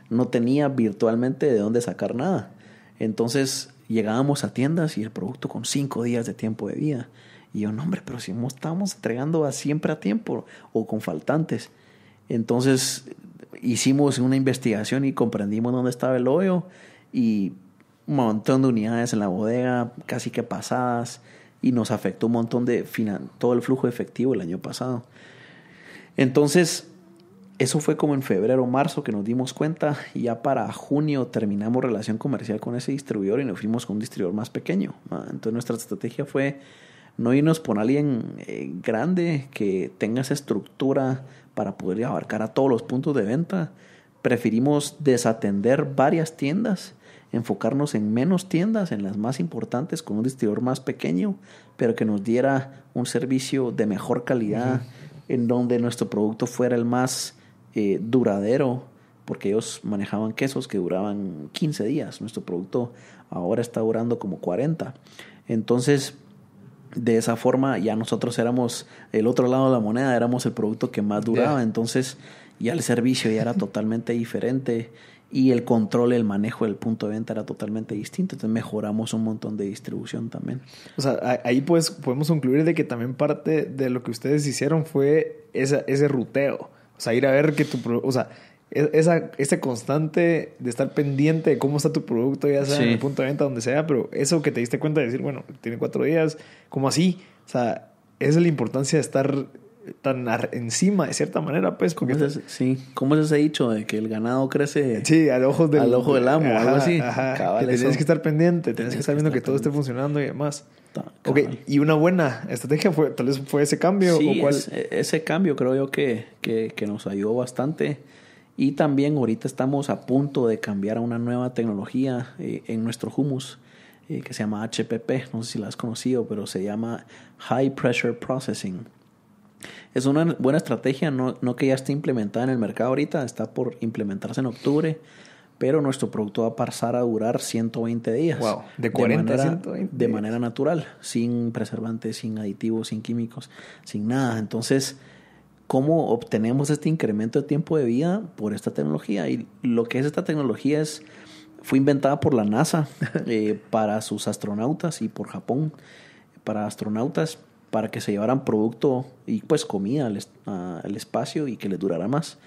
no tenía virtualmente de dónde sacar nada. Entonces llegábamos a tiendas y el producto con cinco días de tiempo de vida. Y yo, no, hombre, pero si no estábamos entregando a siempre a tiempo o con faltantes. Entonces hicimos una investigación y comprendimos dónde estaba el hoyo y un montón de unidades en la bodega, casi que pasadas, y nos afectó un montón de todo el flujo efectivo el año pasado. Entonces, eso fue como en febrero o marzo que nos dimos cuenta y ya para junio terminamos relación comercial con ese distribuidor y nos fuimos con un distribuidor más pequeño. Entonces nuestra estrategia fue no irnos por alguien eh, grande que tenga esa estructura para poder abarcar a todos los puntos de venta. Preferimos desatender varias tiendas, enfocarnos en menos tiendas, en las más importantes, con un distribuidor más pequeño, pero que nos diera un servicio de mejor calidad, en donde nuestro producto fuera el más eh, duradero, porque ellos manejaban quesos que duraban 15 días. Nuestro producto ahora está durando como 40. Entonces, de esa forma ya nosotros éramos el otro lado de la moneda, éramos el producto que más duraba, entonces ya el servicio ya era totalmente diferente y el control, el manejo del punto de venta era totalmente distinto, entonces mejoramos un montón de distribución también. O sea, ahí pues podemos concluir de que también parte de lo que ustedes hicieron fue ese ruteo. O sea, ir a ver que tu... O sea, e, esa, ese constante de estar pendiente de cómo está tu producto, ya sea en el punto de venta, donde sea, pero eso que te diste cuenta de decir, bueno, tiene cuatro días, ¿cómo así, o sea, esa es la importancia de estar tan encima de cierta manera, pues. ¿Cómo sí, ¿cómo es ese dicho de que el ganado crece al ojo del, al ojo del amo algo así? tienes que estar pendiente, tienes que estar viendo que, todo esté funcionando y demás. y una buena estrategia fue, tal vez fue ese cambio. o cuál? E, ese cambio creo yo que, nos ayudó bastante. Y también ahorita estamos a punto de cambiar a una nueva tecnología eh, en nuestro humus eh, que se llama HPP, no sé si la has conocido, pero se llama High Pressure Processing. Es una buena estrategia, no, no que ya esté implementada en el mercado ahorita, está por implementarse en octubre pero nuestro producto va a pasar a durar 120 días. de 40 de manera, natural, sin preservantes, sin aditivos, sin químicos, sin nada. Entonces, ¿cómo obtenemos este incremento de tiempo de vida por esta tecnología? Y lo que es esta tecnología es, fue inventada por la NASA eh, para sus astronautas y por Japón para astronautas para que se llevaran producto y pues comida al, espacio y que les durara más.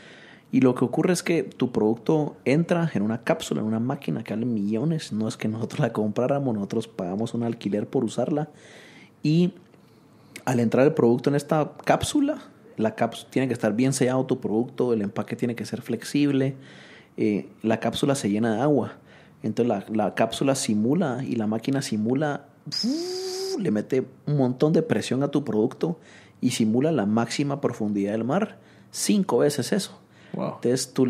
Y lo que ocurre es que tu producto entra en una cápsula, en una máquina que vale millones. No es que nosotros la compráramos, nosotros pagamos un alquiler por usarla. Y al entrar el producto en esta cápsula, la cápsula tiene que estar bien sellado tu producto, el empaque tiene que ser flexible, eh, la cápsula se llena de agua. Entonces la, la cápsula simula y la máquina simula le mete un montón de presión a tu producto y simula la máxima profundidad del mar. Cinco veces eso. Entonces, tu,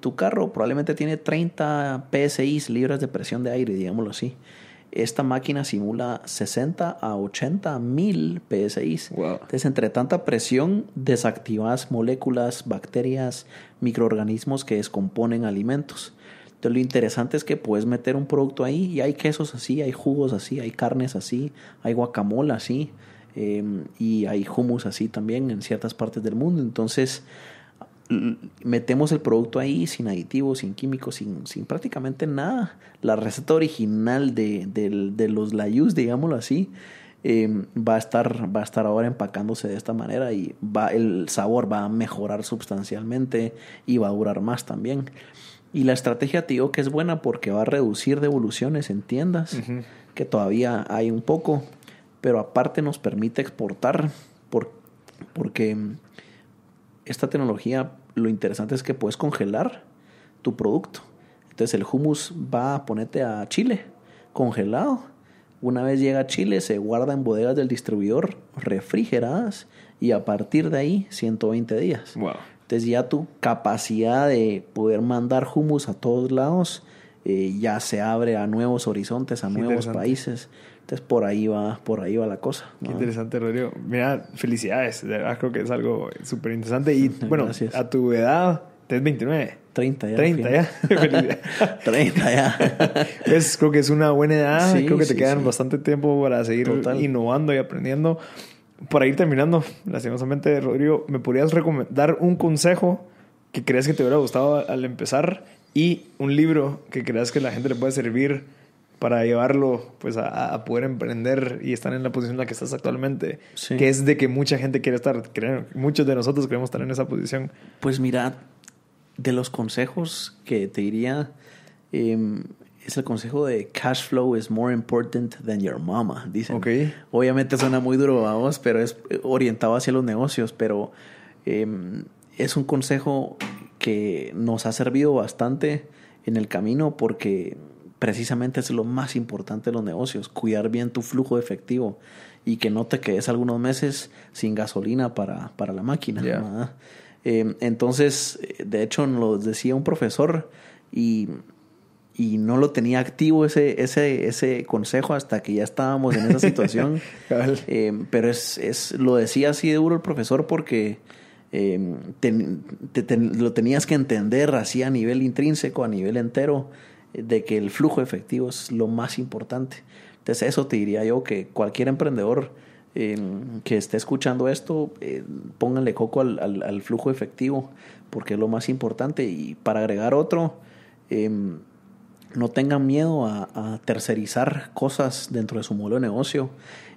tu, carro probablemente tiene 30 PSI, libras de presión de aire, digámoslo así. Esta máquina simula 60 a 80 mil PSI. Entonces, entre tanta presión, desactivas moléculas, bacterias, microorganismos que descomponen alimentos. Entonces lo interesante es que puedes meter un producto ahí y hay quesos así, hay jugos así, hay carnes así, hay guacamole así em, y hay hummus así también en ciertas partes del mundo. Entonces metemos el producto ahí sin aditivos, sin químicos, sin, sin prácticamente nada. La receta original de, de, de los layus, digámoslo así, em, va, a estar, va a estar ahora empacándose de esta manera y va, el sabor va a mejorar sustancialmente y va a durar más también. Y la estrategia tío, que es buena porque va a reducir devoluciones en tiendas, que todavía hay un poco, pero aparte nos permite exportar porque esta tecnología lo interesante es que puedes congelar tu producto. Entonces el humus va a ponerte a Chile, congelado. Una vez llega a Chile, se guarda en bodegas del distribuidor refrigeradas y a partir de ahí 120 días. Entonces ya tu capacidad de poder mandar humus a todos lados, eh, ya se abre a nuevos horizontes, a nuevos países. Entonces por ahí va, por ahí va la cosa. Qué interesante, Rodrigo. Mira, felicidades. De verdad creo que es algo súper interesante. Y bueno, a tu edad, tenés 29. 30 ya. 30 ya. 30 ya. creo que es una buena edad. creo que te quedan bastante tiempo para seguir innovando y aprendiendo para ir terminando, lastimosamente, Rodrigo, ¿me podrías recomendar un consejo que creas que te hubiera gustado al empezar y un libro que creas que la gente le puede servir para llevarlo pues a, poder emprender y estar en la posición en la que estás actualmente, que es de que mucha gente quiere estar, creo, muchos de nosotros queremos estar en esa posición. Pues mira, de los consejos que te diría, em, es el consejo de cash flow is more important than your mama, dicen. Ok. Obviamente suena muy duro vamos. pero es orientado hacia los negocios, pero em, es un consejo que nos ha servido bastante en el camino porque precisamente es lo más importante de los negocios, cuidar bien tu flujo efectivo y que no te quedes algunos meses sin gasolina para, la máquina. Em, entonces, de hecho, nos decía un profesor y y no lo tenía activo ese, ese, ese consejo hasta que ya estábamos en esa situación. Eh, pero es, es, lo decía así de duro el profesor porque em, te, lo tenías que entender así a nivel intrínseco, a nivel entero, de que el flujo efectivo es lo más importante. Entonces eso te diría yo que cualquier emprendedor em, que esté escuchando esto, eh, pónganle coco al, flujo efectivo porque es lo más importante. Y para agregar otro, em, no tengan miedo a, tercerizar cosas dentro de su modelo de negocio.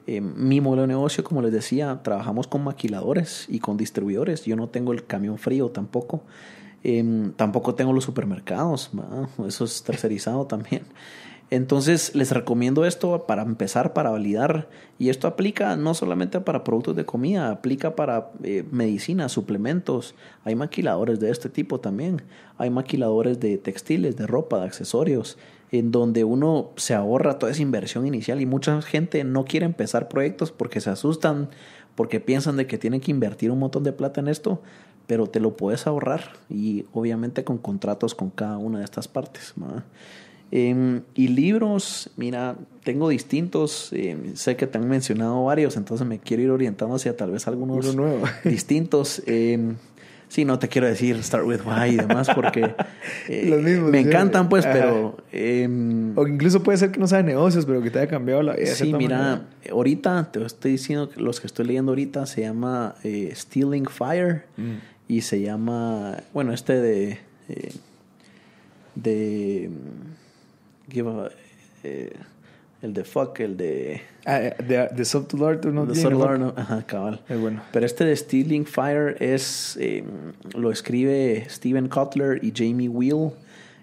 Eh, mi modelo de negocio, como les decía, trabajamos con maquiladores y con distribuidores. Yo no tengo el camión frío tampoco. Em, tampoco tengo los supermercados. Eso es tercerizado también. Entonces les recomiendo esto para empezar, para validar. Y esto aplica no solamente para productos de comida, aplica para eh, medicinas, medicina, suplementos. Hay maquiladores de este tipo también. Hay maquiladores de textiles, de ropa, de accesorios, en donde uno se ahorra toda esa inversión inicial y mucha gente no quiere empezar proyectos porque se asustan, porque piensan de que tienen que invertir un montón de plata en esto, pero te lo puedes ahorrar y obviamente con contratos con cada una de estas partes. ¿no? Em, y libros, mira, tengo distintos, em, sé que te han mencionado varios, entonces me quiero ir orientando hacia tal vez algunos distintos. Em, sí, no te quiero decir Start With Why y demás porque eh, me encantan pues, pero... o incluso puede ser que no de negocios, pero que te haya cambiado la vida. Sí, mira, ahorita te estoy diciendo que los que estoy leyendo ahorita se llama eh, Stealing Fire mm. y se llama, bueno, este de... Eh, de eh, el de fuck, el de... Ah, eh, de, Subtle ¿no? De Subtle ajá, cabal. bueno. Pero este de Stealing Fire es, eh, lo escribe Steven Cutler y Jamie Wheel.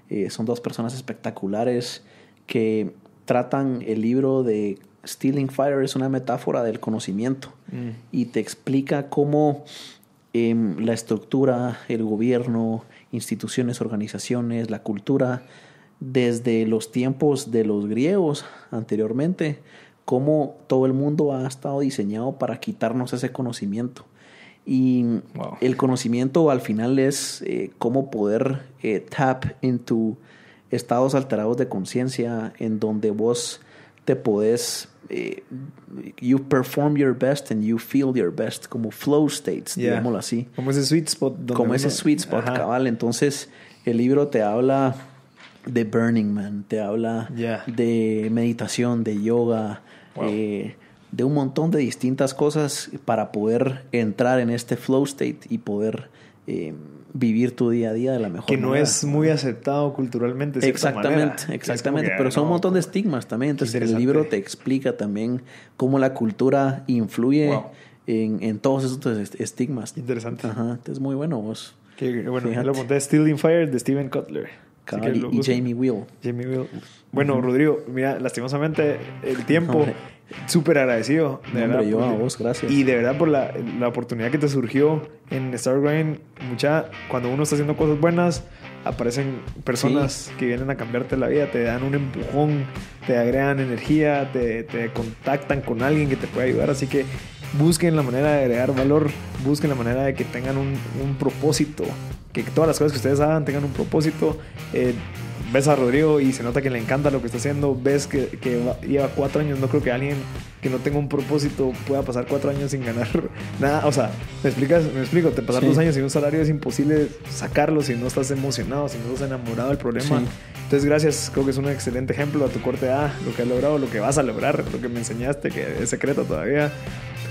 Eh, son dos personas espectaculares que tratan el libro de Stealing Fire, es una metáfora del conocimiento mm. y te explica cómo em, la estructura, el gobierno, instituciones, organizaciones, la cultura desde los tiempos de los griegos anteriormente, cómo todo el mundo ha estado diseñado para quitarnos ese conocimiento. Y el conocimiento al final es eh, cómo poder eh, tap into estados alterados de conciencia en donde vos te podés, eh, you perform your best and you feel your best, como flow states, digámoslo así. Como ese sweet spot. Como ese sweet spot, cabal. Entonces, el libro te habla de Burning Man, te habla de meditación, de yoga, eh, de un montón de distintas cosas para poder entrar en este flow state y poder eh, vivir tu día a día de la mejor manera. Que no es muy aceptado culturalmente. exactamente, exactamente. pero son un montón de pues, estigmas también. Entonces el libro te explica también cómo la cultura influye en, todos esos estigmas. Interesante. Ajá, es muy bueno vos. bueno, Stealing Fire de Steven Cutler y, Jamie Will. Bueno, Rodrigo, mira, lastimosamente el tiempo. Súper agradecido. De verdad, Y de verdad por la, oportunidad que te surgió en Stargrind. Mucha, cuando uno está haciendo cosas buenas, aparecen personas que vienen a cambiarte la vida, te dan un empujón, te agregan energía, te, contactan con alguien que te puede ayudar. Así que busquen la manera de agregar valor, busquen la manera de que tengan un, un propósito que todas las cosas que ustedes hagan tengan un propósito. Eh, ves a Rodrigo y se nota que le encanta lo que está haciendo, ves que, lleva cuatro años, no creo que alguien que no tenga un propósito pueda pasar cuatro años sin ganar nada. O sea, ¿me explicas? Me explico, te pasar dos años sin un salario es imposible sacarlo si no estás emocionado, si no estás enamorado del problema. Entonces, gracias, creo que es un excelente ejemplo a tu corte A, lo que has logrado, lo que vas a lograr, lo que me enseñaste, que es secreto todavía.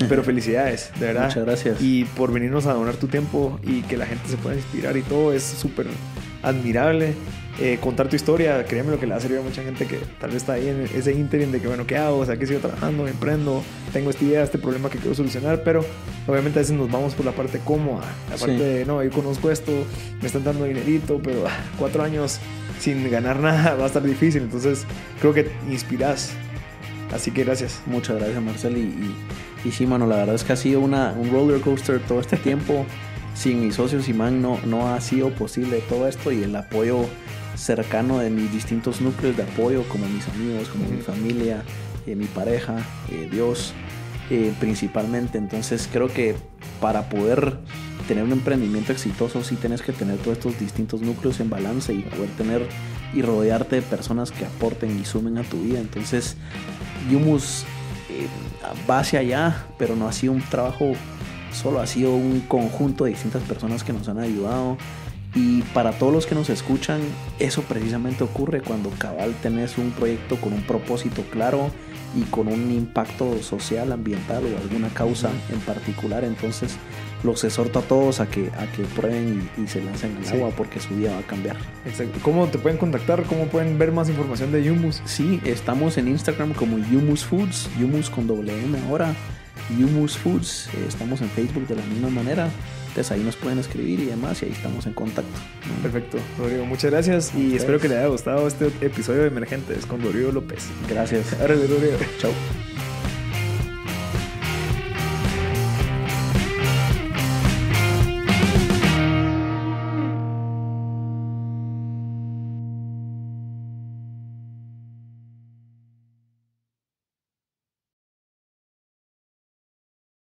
Pero felicidades, de verdad. Muchas gracias. Y por venirnos a donar tu tiempo y que la gente se pueda inspirar y todo, es súper admirable. Eh, contar tu historia, créeme lo que le ha servido a mucha gente que tal vez está ahí en ese interim de que, bueno, ¿qué hago? O sea, ¿qué sigo trabajando? emprendo? ¿Tengo esta idea, este problema que quiero solucionar? Pero obviamente a veces nos vamos por la parte cómoda, la parte de, no, yo conozco esto, me están dando dinerito, pero ah, cuatro años sin ganar nada va a estar difícil. Entonces, creo que inspiras. Así que gracias. Muchas gracias, Marcel. y y sí, mano, la verdad es que ha sido una, un roller coaster todo este tiempo. Sin mis socios y man no, ha sido posible todo esto y el apoyo cercano de mis distintos núcleos de apoyo, como mis amigos, como mi familia, eh, mi pareja, eh, Dios, eh, principalmente. Entonces creo que para poder tener un emprendimiento exitoso sí tienes que tener todos estos distintos núcleos en balance y poder tener y rodearte de personas que aporten y sumen a tu vida. Entonces Yumus eh, va hacia allá, pero no ha sido un trabajo solo, ha sido un conjunto de distintas personas que nos han ayudado. Y para todos los que nos escuchan, eso precisamente ocurre cuando cabal tenés un proyecto con un propósito claro y con un impacto social, ambiental o alguna causa en particular. Entonces, los exhorto a todos a que, a que prueben y, se lancen al agua porque su día va a cambiar. Exacto. ¿Cómo te pueden contactar? ¿Cómo pueden ver más información de Yumus? Sí, estamos en Instagram como Yumus Foods, Yumus con doble ahora, Yumus Foods, estamos en Facebook de la misma manera. Entonces ahí nos pueden escribir y demás y ahí estamos en contacto. Perfecto, Rodrigo, muchas gracias y espero que les haya gustado este episodio de Emergentes con Rodrigo López. Gracias. arre Rodrigo. Chao.